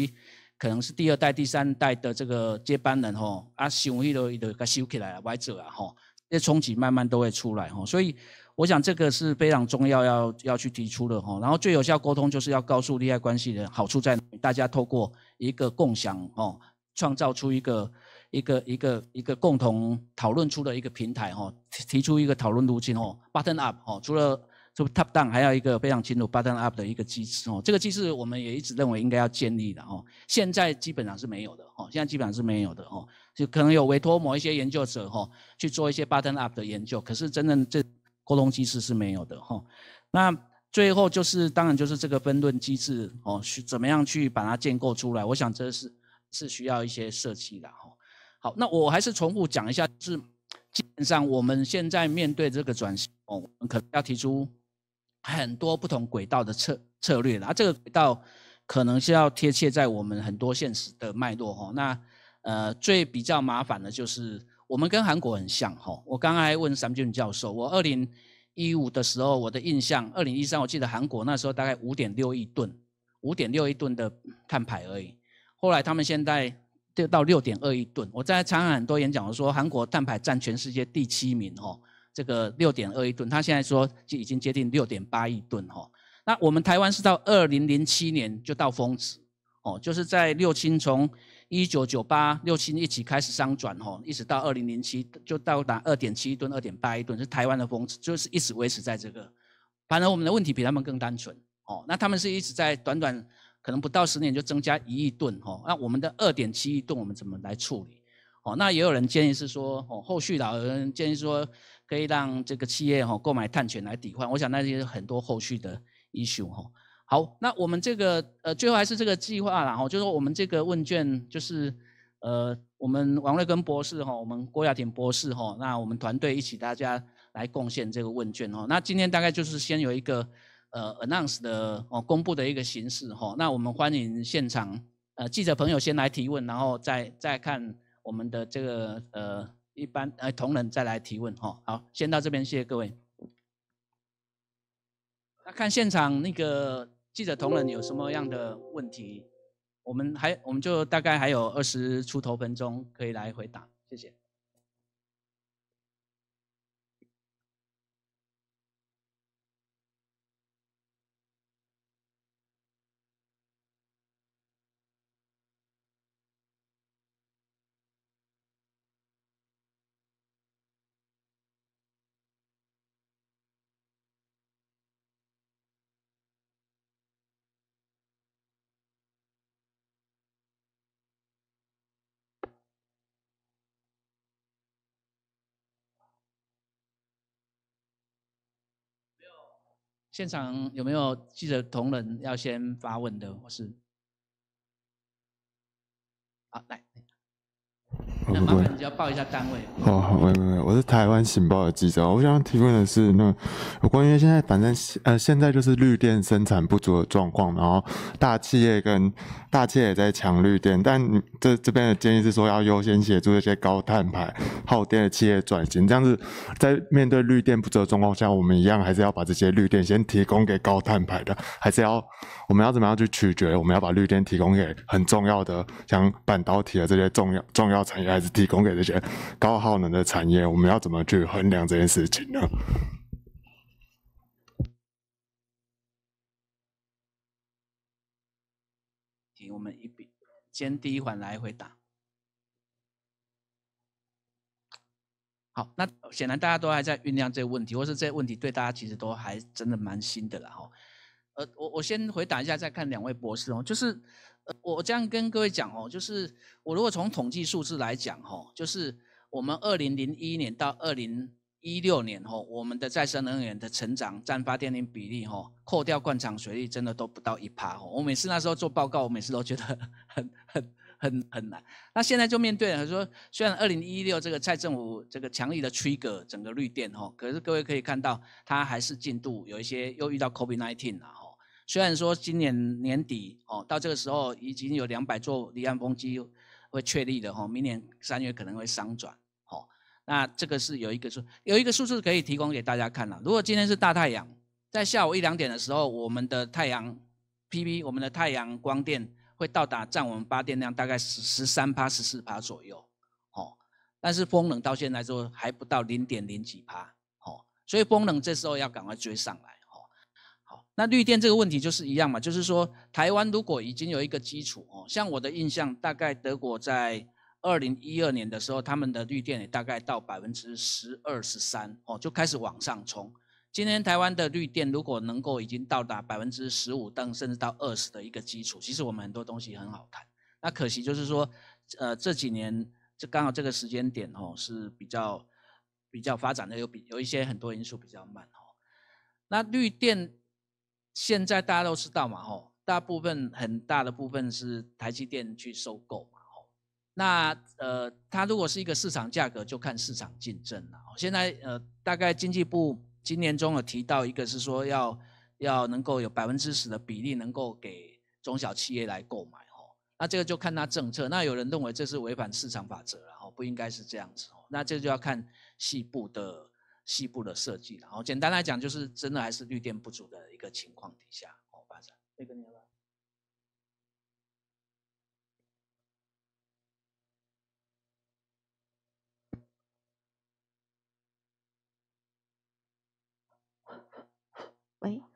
可能是第二代、第三代的这个接班人吼，啊，雄毅都都该修起来了，歪折了哈，这冲击慢慢都会出来吼，所以我想这个是非常重要要要去提出的哈。然后最有效沟通就是要告诉利害关系人好处在，哪里，大家透过一个共享哦，创造出一个。一个一个一个共同讨论出的一个平台哦，提出一个讨论路径哦，button up 哦，除了就 tap down，还要一个非常清楚 button up 的一个机制哦，这个机制我们也一直认为应该要建立的哦，现在基本上是没有的哦，现在基本上是没有的哦，就可能有委托某一些研究者哦去做一些 button up 的研究，可是真正这沟通机制是没有的哦。那最后就是当然就是这个分论机制哦，是怎么样去把它建构出来？我想这是是需要一些设计的哦。好，那我还是重复讲一下，是基本上我们现在面对这个转型，我们可能要提出很多不同轨道的策策略啦。啊，这个轨道可能是要贴切在我们很多现实的脉络。哈，那呃，最比较麻烦的就是我们跟韩国很像。哈，我刚才问 Samjun 教授，我二零一五的时候，我的印象，二零一三我记得韩国那时候大概五点六亿吨，五点六亿吨的碳排而已。后来他们现在。到六点二亿吨，我在参加很多演讲，我说韩国碳排占全世界第七名哦，这个六点二亿吨，他现在说就已经接近六点八亿吨哦。那我们台湾是到二零零七年就到峰值哦，就是在六七从一九九八六七一起开始商转哦，一直到二零零七就到达二点七亿吨、二点八亿吨是台湾的峰值，就是一直维持在这个。反而我们的问题比他们更单纯哦，那他们是一直在短短。可能不到十年就增加一亿吨哦。那我们的二点七亿吨我们怎么来处理？哦，那也有人建议是说，哦，后续有人建议说可以让这个企业哈购买碳权来抵换，我想那些很多后续的 issue 哦。好，那我们这个呃最后还是这个计划啦哈，就是我们这个问卷就是呃我们王瑞根博士哈，我们郭亚婷博士哈，那我们团队一起大家来贡献这个问卷哈。那今天大概就是先有一个。呃，announce 的哦，公布的一个形式哈，那我们欢迎现场呃记者朋友先来提问，然后再再看我们的这个呃一般呃同仁再来提问哈。好，先到这边，谢谢各位。那看现场那个记者同仁有什么样的问题，我们还我们就大概还有二十出头分钟可以来回答，谢谢。现场有没有记者同仁要先发问的，或是？好，来。那么你要报一下单位哦。喂没喂，我是台湾《星报》的记者，我想提问的是，那关于现在反正呃，现在就是绿电生产不足的状况，然后大企业跟大企业也在抢绿电，但这这边的建议是说要优先协助一些高碳排耗电的企业转型，这样子在面对绿电不足的状况下，我们一样还是要把这些绿电先提供给高碳排的，还是要我们要怎么样去取决？我们要把绿电提供给很重要的，像半导体的这些重要重要产业。提供给这些高耗能的产业，我们要怎么去衡量这件事情呢？请我们一笔先第一环来回答。好，那显然大家都还在酝酿这个问题，或是这些问题对大家其实都还真的蛮新的了哈，呃，我我先回答一下，再看两位博士哦，就是。我这样跟各位讲哦，就是我如果从统计数字来讲哦，就是我们二零零一年到二零一六年哦，我们的再生能源的成长占发电量比例哦，扣掉灌厂水利，真的都不到一趴哦。我每次那时候做报告，我每次都觉得 很很很很难。那现在就面对了，说虽然二零一六这个蔡政府这个强力的 trigger 整个绿电哦，可是各位可以看到，它还是进度有一些又遇到 COVID nineteen 啊。虽然说今年年底哦，到这个时候已经有两百座离岸风机会确立的哈，明年三月可能会商转哦。那这个是有一个数，有一个数字可以提供给大家看了。如果今天是大太阳，在下午一两点的时候，我们的太阳 PV，我们的太阳光电会到达占我们发电量大概十十三帕、十四帕左右哦。但是风冷到现在说还不到零点零几帕哦，所以风冷这时候要赶快追上来。那绿电这个问题就是一样嘛，就是说台湾如果已经有一个基础哦，像我的印象，大概德国在二零一二年的时候，他们的绿电也大概到百分之十二十三哦，就开始往上冲。今天台湾的绿电如果能够已经到达百分之十五等，甚至到二十的一个基础，其实我们很多东西很好谈。那可惜就是说，呃，这几年就刚好这个时间点哦，是比较比较发展的有比有一些很多因素比较慢哦。那绿电。现在大家都知道嘛，吼，大部分很大的部分是台积电去收购嘛，吼，那呃，它如果是一个市场价格，就看市场竞争了。现在呃，大概经济部今年中有提到一个，是说要要能够有百分之十的比例能够给中小企业来购买，吼，那这个就看他政策。那有人认为这是违反市场法则，然后不应该是这样子，那这就要看细部的。西部的设计，然后简单来讲，就是真的还是绿电不足的一个情况底下哦发展。喂。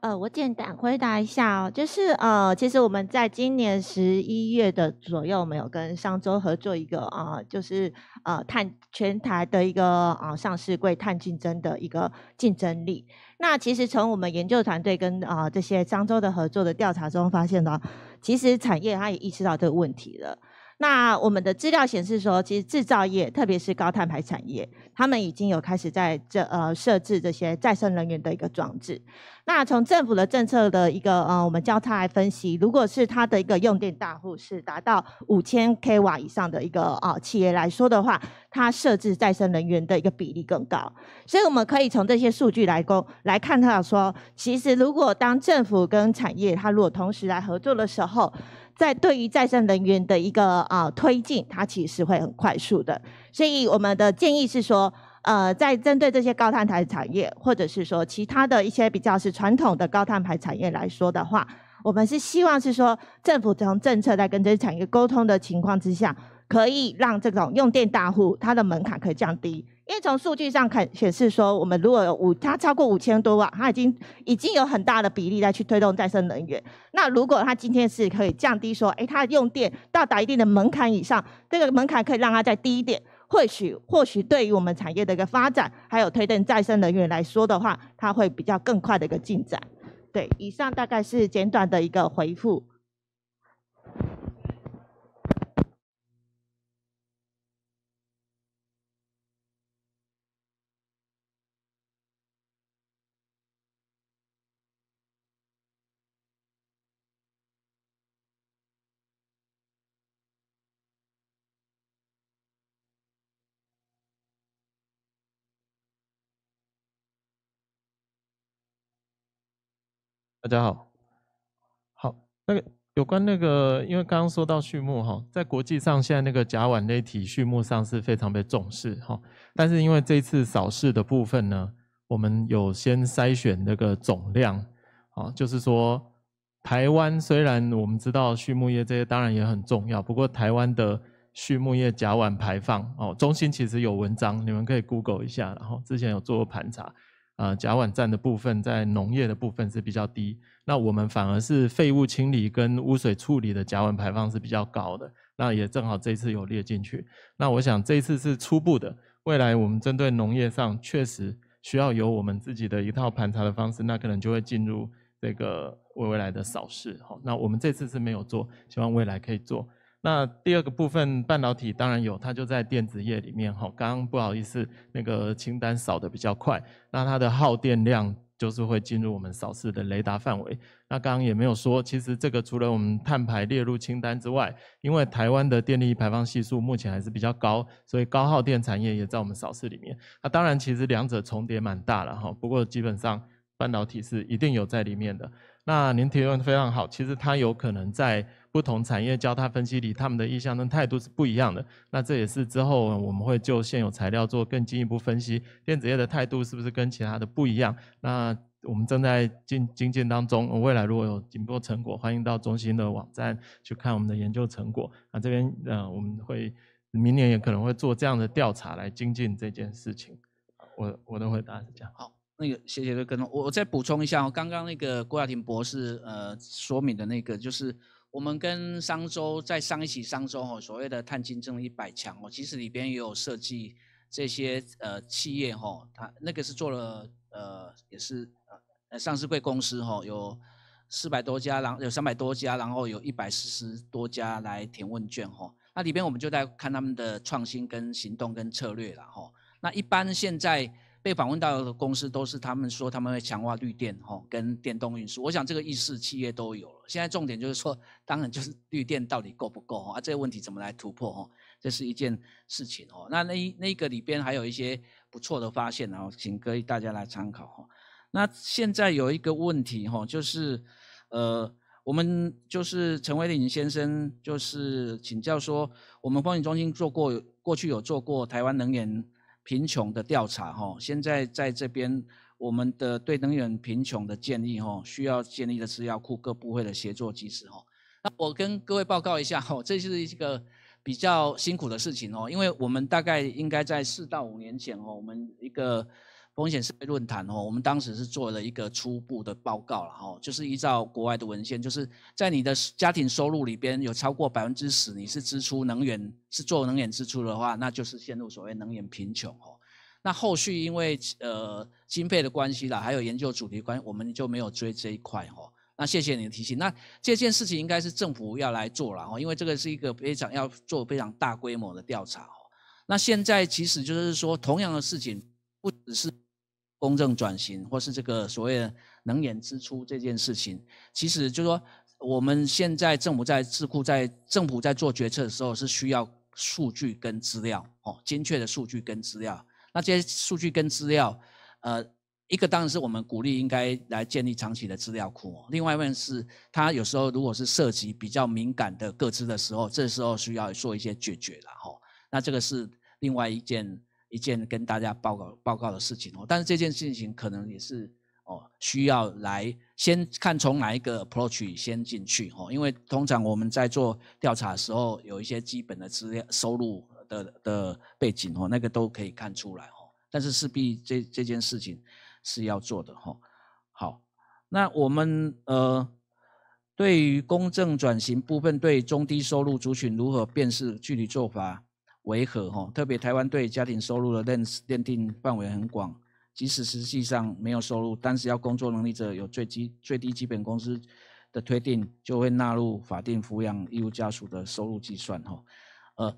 呃，我简单回答一下哦，就是呃，其实我们在今年十一月的左右，我们有跟商周合作一个啊，就是呃碳全台的一个啊上市柜碳竞争的一个竞争力。那其实从我们研究团队跟啊这些漳州的合作的调查中发现呢，其实产业它也意识到这个问题了。那我们的资料显示说，其实制造业，特别是高碳排产业，他们已经有开始在这呃设置这些再生能源的一个装置。那从政府的政策的一个呃，我们交叉来分析，如果是它的一个用电大户是达到五千 k 瓦以上的一个啊企业来说的话，它设置再生能源的一个比例更高。所以我们可以从这些数据来供来看到说，其实如果当政府跟产业它如果同时来合作的时候。在对于再生能源的一个啊推进，它其实是会很快速的。所以我们的建议是说，呃，在针对这些高碳排产业，或者是说其他的一些比较是传统的高碳排产业来说的话，我们是希望是说，政府从政策在跟这些产业沟通的情况之下，可以让这种用电大户它的门槛可以降低。因为从数据上看，显示说我们如果有五，它超过五千多万，它已经已经有很大的比例在去推动再生能源。那如果它今天是可以降低说，哎，它的用电到达一定的门槛以上，这个门槛可以让它再低一点，或许或许对于我们产业的一个发展，还有推动再生能源来说的话，它会比较更快的一个进展。对，以上大概是简短的一个回复。大家好，好，那个有关那个，因为刚刚说到畜牧哈，在国际上现在那个甲烷那体畜牧上是非常被重视哈，但是因为这次扫视的部分呢，我们有先筛选那个总量啊，就是说台湾虽然我们知道畜牧业这些当然也很重要，不过台湾的畜牧业甲烷排放哦，中心其实有文章，你们可以 Google 一下，然后之前有做过盘查。啊，甲烷占的部分在农业的部分是比较低，那我们反而是废物清理跟污水处理的甲烷排放是比较高的，那也正好这次有列进去。那我想这一次是初步的，未来我们针对农业上确实需要有我们自己的一套盘查的方式，那可能就会进入这个未来的扫视。好，那我们这次是没有做，希望未来可以做。那第二个部分，半导体当然有，它就在电子业里面哈。刚刚不好意思，那个清单扫的比较快，那它的耗电量就是会进入我们扫视的雷达范围。那刚刚也没有说，其实这个除了我们碳排列入清单之外，因为台湾的电力排放系数目前还是比较高，所以高耗电产业也在我们扫视里面。那当然，其实两者重叠蛮大了哈。不过基本上半导体是一定有在里面的。那您提问非常好，其实它有可能在。不同产业交叉分析里，他们的意向跟态度是不一样的。那这也是之后我们会就现有材料做更进一步分析。电子业的态度是不是跟其他的不一样？那我们正在进精进当中。未来如果有更迫成果，欢迎到中心的网站去看我们的研究成果。那这边呃，我们会明年也可能会做这样的调查来精进这件事情。我我的回答是这样。好，那个谢谢各根，我我再补充一下，刚刚那个郭雅婷博士呃说明的那个就是。我们跟商周在商一起，商周吼所谓的碳竞争一百强哦，其实里边也有设计这些呃企业吼，它那个是做了呃也是呃上市贵公司吼，有四百多家，然后有三百多家，然后有一百四十多家来填问卷吼，那里边我们就在看他们的创新跟行动跟策略了吼，那一般现在。被访问到的公司都是他们说他们会强化绿电吼，跟电动运输。我想这个意识企业都有了。现在重点就是说，当然就是绿电到底够不够啊？这个问题怎么来突破吼？这是一件事情哦。那那那个里边还有一些不错的发现，然后请各位大家来参考哈。那现在有一个问题吼，就是呃，我们就是陈维领先生就是请教说，我们风险中心做过，过去有做过台湾能源。贫穷的调查，哈，现在在这边，我们的对能源贫穷的建议，哈，需要建立的是要顾各部会的协作机制，哈。那我跟各位报告一下，哈，这是一个比较辛苦的事情，哦，因为我们大概应该在四到五年前，哦，我们一个。风险社会论坛哦，我们当时是做了一个初步的报告了哦，就是依照国外的文献，就是在你的家庭收入里边有超过百分之十你是支出能源是做能源支出的话，那就是陷入所谓能源贫穷哦。那后续因为呃经费的关系啦，还有研究主题关，我们就没有追这一块哦。那谢谢你的提醒。那这件事情应该是政府要来做了哦，因为这个是一个非常要做非常大规模的调查哦。那现在其实就是说，同样的事情不只是。公正转型，或是这个所谓的能源支出这件事情，其实就说我们现在政府在智库在政府在做决策的时候是需要数据跟资料哦，精确的数据跟资料。那这些数据跟资料，呃，一个当然是我们鼓励应该来建立长期的资料库，另外一面是它有时候如果是涉及比较敏感的个资的时候，这时候需要做一些解决了哈。那这个是另外一件。一件跟大家报告报告的事情哦，但是这件事情可能也是哦，需要来先看从哪一个 approach 先进去哦，因为通常我们在做调查的时候，有一些基本的资料收入的的背景哦，那个都可以看出来哦，但是势必这这件事情是要做的哈。好，那我们呃，对于公正转型部分，对中低收入族群如何辨识，具体做法？违和吼，特别台湾对家庭收入的认认定范围很广，即使实际上没有收入，但是要工作能力者有最基最低基本工资的推定，就会纳入法定抚养义务家属的收入计算哈。呃，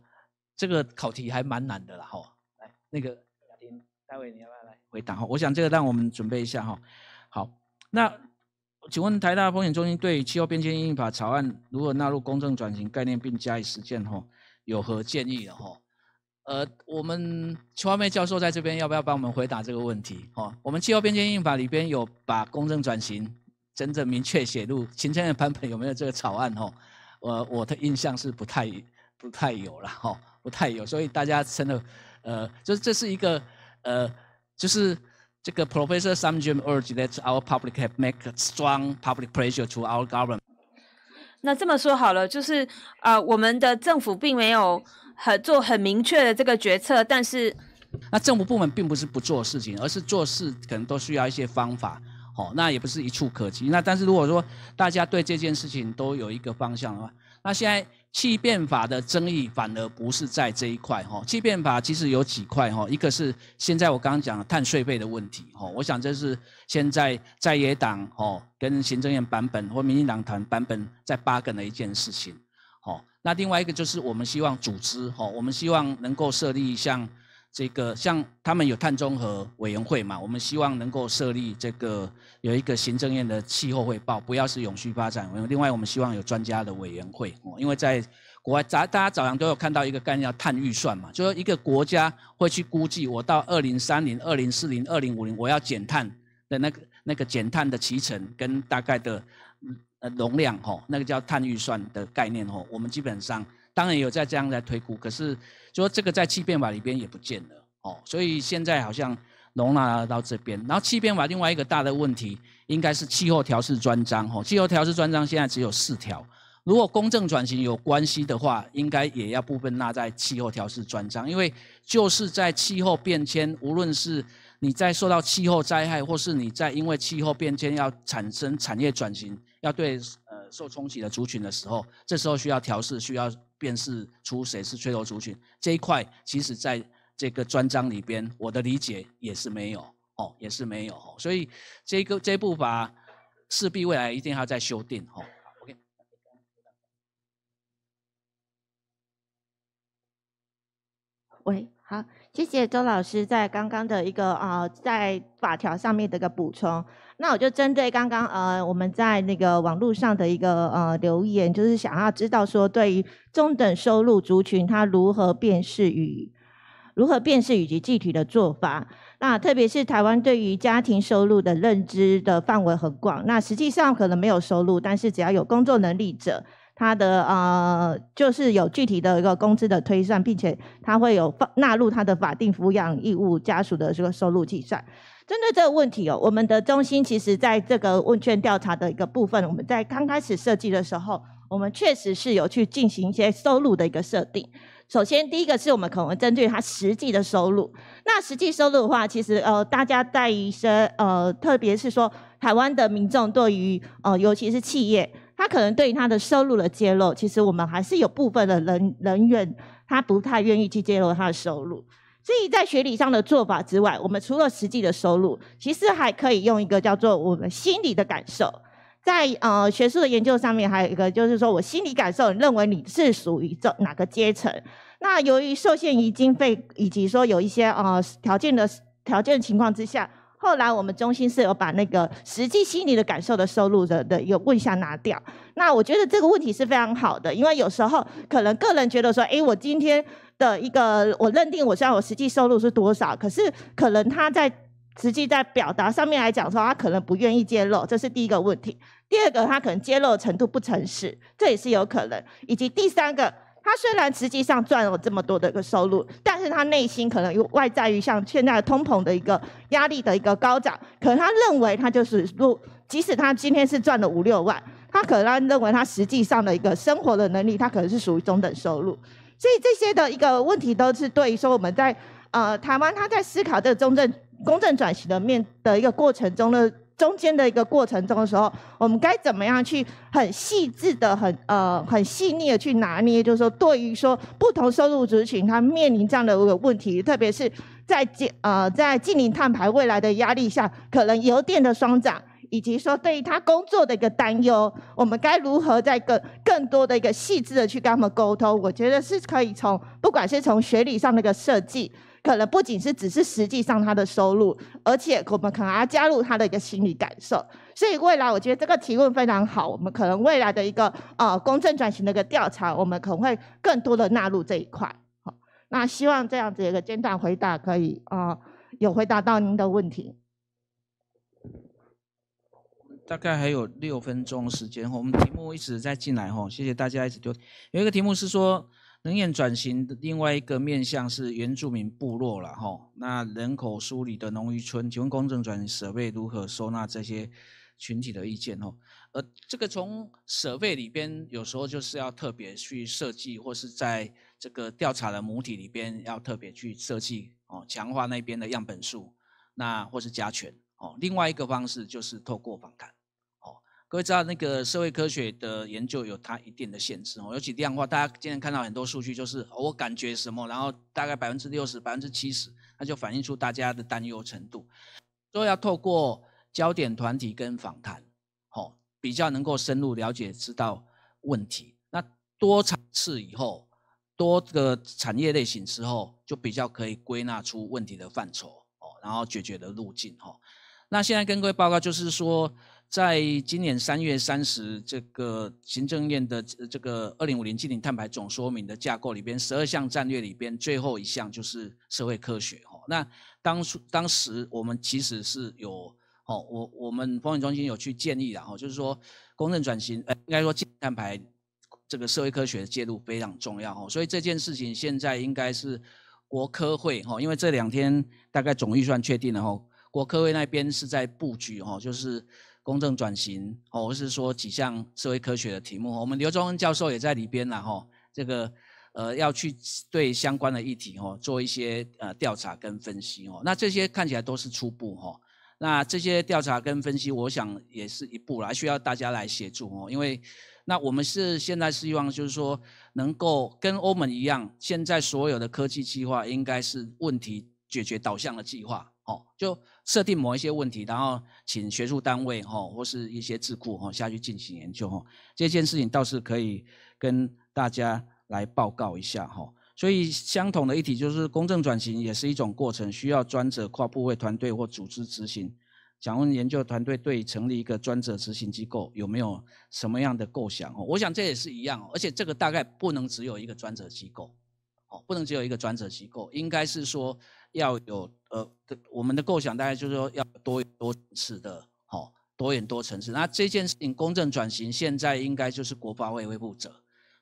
这个考题还蛮难的啦哈。来，那个雅婷，大卫，你要不要来回答吼？我想这个让我们准备一下哈。好，那请问台大风险中心对气候变迁应变法草案如何纳入公正转型概念并加以实践吼？有何建议了哈？呃，我们邱华妹教授在这边要不要帮我们回答这个问题？哈，我们《气候变迁应法》里边有把公正转型真正明确写入，前阵子版本有没有这个草案？哈，我我的印象是不太不太有了哈，不太有，所以大家真的，呃，就是这是一个，呃，就是这个 Professor Sam Jim urged that our public have make strong public pressure to our government。那这么说好了，就是啊，我们的政府并没有很做很明确的这个决策，但是，那政府部门并不是不做事情，而是做事可能都需要一些方法，哦，那也不是一触可及。那但是如果说大家对这件事情都有一个方向的话，那现在。气变法的争议反而不是在这一块哈，气变法其实有几块哈，一个是现在我刚刚讲碳税费的问题哈，我想这是现在在野党哦跟行政院版本或民进党团版本在拔梗的一件事情，好，那另外一个就是我们希望组织哈，我们希望能够设立像。这个像他们有碳中和委员会嘛，我们希望能够设立这个有一个行政院的气候汇报，不要是永续发展。另外，我们希望有专家的委员会。因为在国外大家早上都有看到一个概念叫碳预算嘛，就是一个国家会去估计我到二零三零、二零四零、二零五零我要减碳的那个那个减碳的脐程跟大概的呃容量哦，那个叫碳预算的概念哦。我们基本上当然有在这样在推估，可是。就说这个在气候变化里边也不见了哦，所以现在好像容纳到这边。然后气候变化另外一个大的问题，应该是气候调试专章哦。气候调试专章现在只有四条，如果公正转型有关系的话，应该也要部分纳在气候调试专章，因为就是在气候变迁，无论是你在受到气候灾害，或是你在因为气候变迁要产生产业转型，要对。受冲击的族群的时候，这时候需要调试，需要辨识出谁是脆弱族群这一块，其实在这个专章里边，我的理解也是没有哦，也是没有，所以这个这部法势必未来一定要再修订哦。喂，好，谢谢周老师在刚刚的一个啊，在法条上面的一个补充。那我就针对刚刚呃，我们在那个网络上的一个呃留言，就是想要知道说，对于中等收入族群，他如何辨识与如何辨识以及具体的做法。那特别是台湾对于家庭收入的认知的范围很广，那实际上可能没有收入，但是只要有工作能力者，他的呃就是有具体的一个工资的推算，并且他会有纳纳入他的法定抚养义务家属的这个收入计算。针对这个问题哦，我们的中心其实在这个问卷调查的一个部分，我们在刚开始设计的时候，我们确实是有去进行一些收入的一个设定。首先，第一个是我们可能针对他实际的收入。那实际收入的话，其实呃，大家在一些呃，特别是说台湾的民众对于呃，尤其是企业，他可能对于他的收入的揭露，其实我们还是有部分的人人员他不太愿意去揭露他的收入。至于在学理上的做法之外，我们除了实际的收入，其实还可以用一个叫做我们心理的感受。在呃学术的研究上面，还有一个就是说我心理感受，你认为你是属于这哪个阶层？那由于受限于经费以及说有一些呃条件的条件的情况之下，后来我们中心是有把那个实际心理的感受的收入的的有个问下拿掉。那我觉得这个问题是非常好的，因为有时候可能个人觉得说，哎，我今天。的一个，我认定我虽然我实际收入是多少，可是可能他在实际在表达上面来讲说，他可能不愿意揭露，这是第一个问题。第二个，他可能揭露程度不诚实，这也是有可能。以及第三个，他虽然实际上赚了这么多的一个收入，但是他内心可能有外在于像现在通膨的一个压力的一个高涨，可能他认为他就是，即使他今天是赚了五六万，他可能认为他实际上的一个生活的能力，他可能是属于中等收入。所以这些的一个问题，都是对于说我们在呃台湾，他在思考这个中正公正转型的面的一个过程中的中间的一个过程中的时候，我们该怎么样去很细致的、很呃很细腻的去拿捏，就是说对于说不同收入族群，他面临这样的问题，特别是在近呃在近零碳排未来的压力下，可能油电的双涨。以及说对于他工作的一个担忧，我们该如何在更更多的一个细致的去跟他们沟通？我觉得是可以从不管是从学历上的一个设计，可能不仅是只是实际上他的收入，而且我们可能要加入他的一个心理感受。所以未来我觉得这个提问非常好，我们可能未来的一个呃公正转型的一个调查，我们可能会更多的纳入这一块。好，那希望这样子一个简短回答可以啊，有回答到您的问题。大概还有六分钟时间哈，我们题目一直在进来哈，谢谢大家一直丢。有一个题目是说能源转型的另外一个面向是原住民部落了哈，那人口疏离的农渔村，请问公正转型设备如何收纳这些群体的意见哦？而这个从设备里边有时候就是要特别去设计，或是在这个调查的母体里边要特别去设计哦，强化那边的样本数，那或是加权哦。另外一个方式就是透过访谈。各位知道那个社会科学的研究有它一定的限制哦，尤其量化，大家今天看到很多数据，就是我感觉什么，然后大概百分之六十、百分之七十，那就反映出大家的担忧程度。所以要透过焦点团体跟访谈，哦，比较能够深入了解知道问题。那多次以后，多个产业类型之后，就比较可以归纳出问题的范畴哦，然后解决的路径哦。那现在跟各位报告就是说。在今年三月三十，这个行政院的这个二零五零净零碳排总说明的架构里边，十二项战略里边，最后一项就是社会科学哦。那当初当时我们其实是有哦，我我们风险中心有去建议的哦，就是说公正转型，呃，应该说净碳排这个社会科学的介入非常重要哦。所以这件事情现在应该是国科会哦，因为这两天大概总预算确定了哦，国科会那边是在布局哦，就是。公正转型哦，或是说几项社会科学的题目，我们刘忠恩教授也在里边了哈。这个呃要去对相关的议题哦做一些呃调查跟分析哦。那这些看起来都是初步吼。那这些调查跟分析，我想也是一步啦，需要大家来协助哦。因为那我们是现在希望就是说能够跟欧盟一样，现在所有的科技计划应该是问题解决导向的计划哦。就设定某一些问题，然后请学术单位哈或是一些智库哈下去进行研究哈，这件事情倒是可以跟大家来报告一下哈。所以相同的一体就是公正转型也是一种过程，需要专责跨部位团队或组织执行。想问研究团队对成立一个专责执行机构有没有什么样的构想？我想这也是一样，而且这个大概不能只有一个专责机构，哦，不能只有一个专责机构，应该是说要有。呃，我们的构想大概就是说要多多层次的，哈，多元多层次。那这件事情公正转型现在应该就是国发会负责，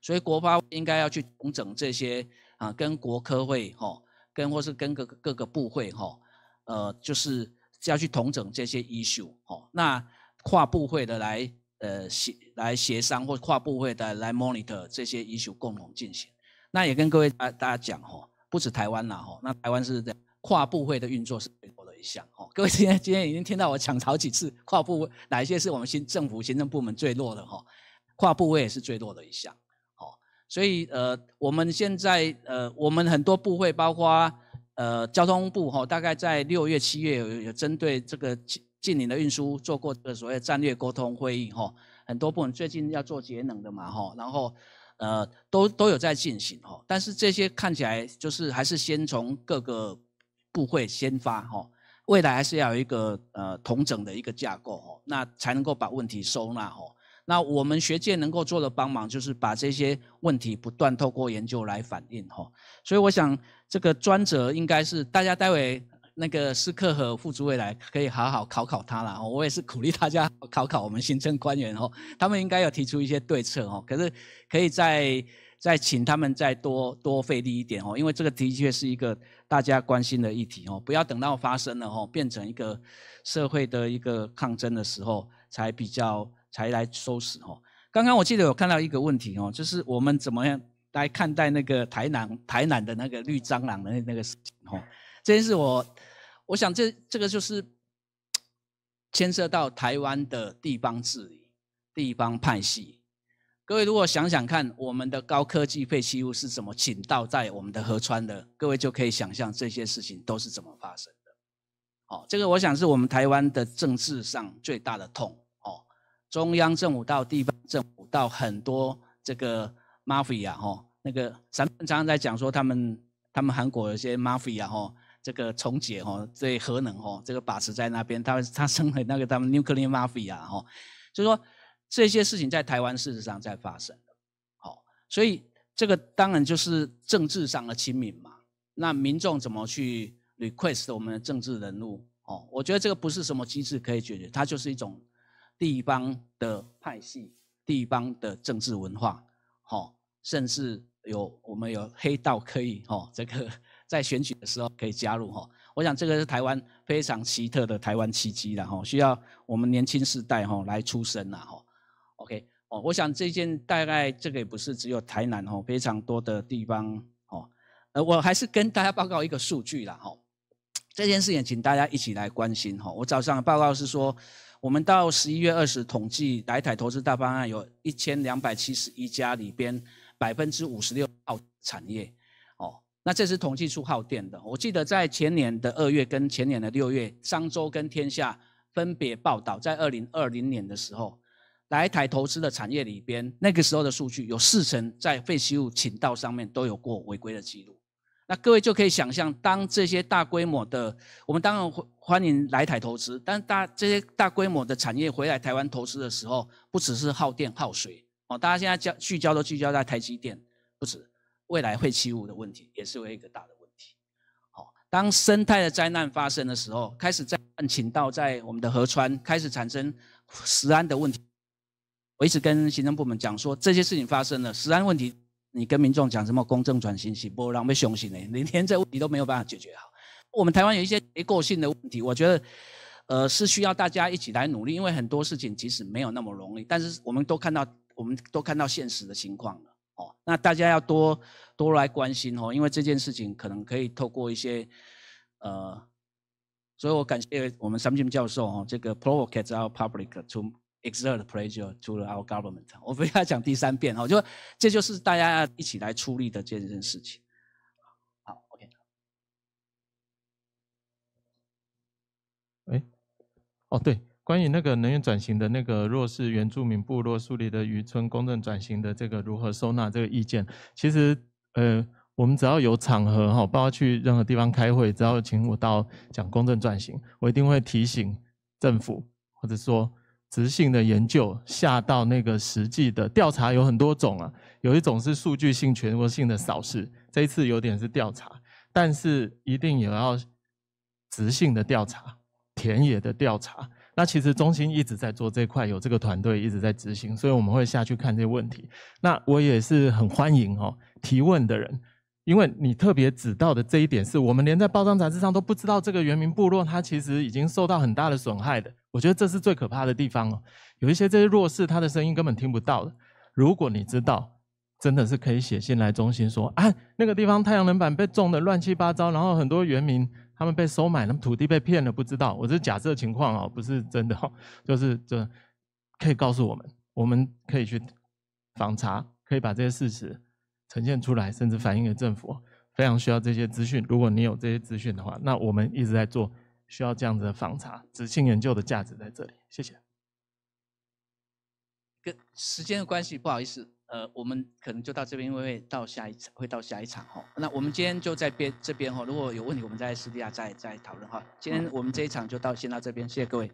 所以国发应该要去统整这些啊，跟国科会哈，跟或是跟各各个部会哈，呃，就是要去统整这些 issue，哈。那跨部会的来呃协来协商，或跨部会的来 monitor 这些 issue 共同进行。那也跟各位大大家讲哈，不止台湾啦，哈，那台湾是这样。跨部会的运作是最弱的一项哦，各位今天今天已经听到我讲好几次，跨部哪一些是我们新政府行政部门最弱的哈，跨部会也是最弱的一项，哦，所以呃我们现在呃我们很多部会包括呃交通部哈，大概在六月七月有有针对这个近近邻的运输做过的所谓战略沟通会议哈，很多部门最近要做节能的嘛哈，然后呃都都有在进行哈，但是这些看起来就是还是先从各个。互会先发吼，未来还是要有一个呃同整的一个架构吼，那才能够把问题收纳吼。那我们学界能够做的帮忙，就是把这些问题不断透过研究来反映吼。所以我想这个专责应该是大家待会那个司克和副主委来，可以好好考考他了。我也是鼓励大家考考我们行政官员吼，他们应该要提出一些对策哦。可是可以在。再请他们再多多费力一点哦，因为这个的确是一个大家关心的议题哦，不要等到发生了哦，变成一个社会的一个抗争的时候才比较才来收拾哦。刚刚我记得有看到一个问题哦，就是我们怎么样来看待那个台南台南的那个绿蟑螂的那个事情哦，这件事我我想这这个就是牵涉到台湾的地方治理、地方派系。各位，如果想想看，我们的高科技废弃物是怎么倾倒在我们的河川的，各位就可以想象这些事情都是怎么发生的。哦，这个我想是我们台湾的政治上最大的痛哦。中央政府到地方政府到很多这个 mafia 哈，那个咱们常常在讲说他们他们韩国有些 mafia 哈，这个重解哈对核能哈这个把持在那边，他他生了那个他们 nuclear mafia 哈，就说。这些事情在台湾事实上在发生，好，所以这个当然就是政治上的亲民嘛。那民众怎么去 request 我们的政治人物？哦，我觉得这个不是什么机制可以解决，它就是一种地方的派系、地方的政治文化。好，甚至有我们有黑道可以，哦，这个在选举的时候可以加入。哈，我想这个是台湾非常奇特的台湾奇迹了。哈，需要我们年轻世代，哈，来出生了哈。哦，我想这件大概这个也不是只有台南哦，非常多的地方哦。呃，我还是跟大家报告一个数据啦，吼，这件事情请大家一起来关心哈。我早上报告是说，我们到十一月二十统计来台投资大方案有一千两百七十一家里边百分之五十六耗产业，哦，那这是统计出耗电的。我记得在前年的二月跟前年的六月，商周跟天下分别报道在二零二零年的时候。来台投资的产业里边，那个时候的数据有四成在废弃物倾倒上面都有过违规的记录。那各位就可以想象，当这些大规模的，我们当然欢迎来台投资，但大这些大规模的产业回来台湾投资的时候，不只是耗电耗水哦。大家现在焦聚焦都聚焦在台积电，不止未来废弃物的问题，也是为一个大的问题。好，当生态的灾难发生的时候，开始在倾倒在我们的河川开始产生食安的问题。我一直跟行政部门讲说，这些事情发生了，实安问题，你跟民众讲什么公正转型息，。不让被凶涌呢？连天这问题都没有办法解决好。我们台湾有一些结构性的问题，我觉得，呃，是需要大家一起来努力，因为很多事情其实没有那么容易，但是我们都看到，我们都看到现实的情况了。哦，那大家要多多来关心哦，因为这件事情可能可以透过一些，呃，所以我感谢我们 Samson 教授哦，这个 p r o v o t e our public t o Exert pleasure to our government。我不要讲第三遍哦，就这就是大家一起来出力的这件事情。好，OK。哎，哦对，关于那个能源转型的那个弱势原住民部落树立的渔村公正转型的这个如何收纳这个意见，其实呃，我们只要有场合哈，包括去任何地方开会，只要请我到讲公正转型，我一定会提醒政府或者说。执性的研究下到那个实际的调查有很多种啊，有一种是数据性全国性的扫视，这一次有点是调查，但是一定也要执性的调查，田野的调查。那其实中心一直在做这块，有这个团队一直在执行，所以我们会下去看这些问题。那我也是很欢迎哦提问的人。因为你特别指到的这一点，是我们连在包装杂志上都不知道，这个原民部落它其实已经受到很大的损害的。我觉得这是最可怕的地方哦。有一些这些弱势，他的声音根本听不到的。如果你知道，真的是可以写信来中心说啊，那个地方太阳能板被种的乱七八糟，然后很多原民他们被收买，那么土地被骗了，不知道。我是假设情况哦，不是真的，哦，就是这可以告诉我们，我们可以去访查，可以把这些事实。呈现出来，甚至反映给政府，非常需要这些资讯。如果你有这些资讯的话，那我们一直在做需要这样子的访查，仔细研究的价值在这里。谢谢。跟时间的关系，不好意思，呃，我们可能就到这边，因为到下一场会到下一场哈。那我们今天就在边这边哈，如果有问题，我们在私底下再再讨论哈。今天我们这一场就到先到这边，谢谢各位。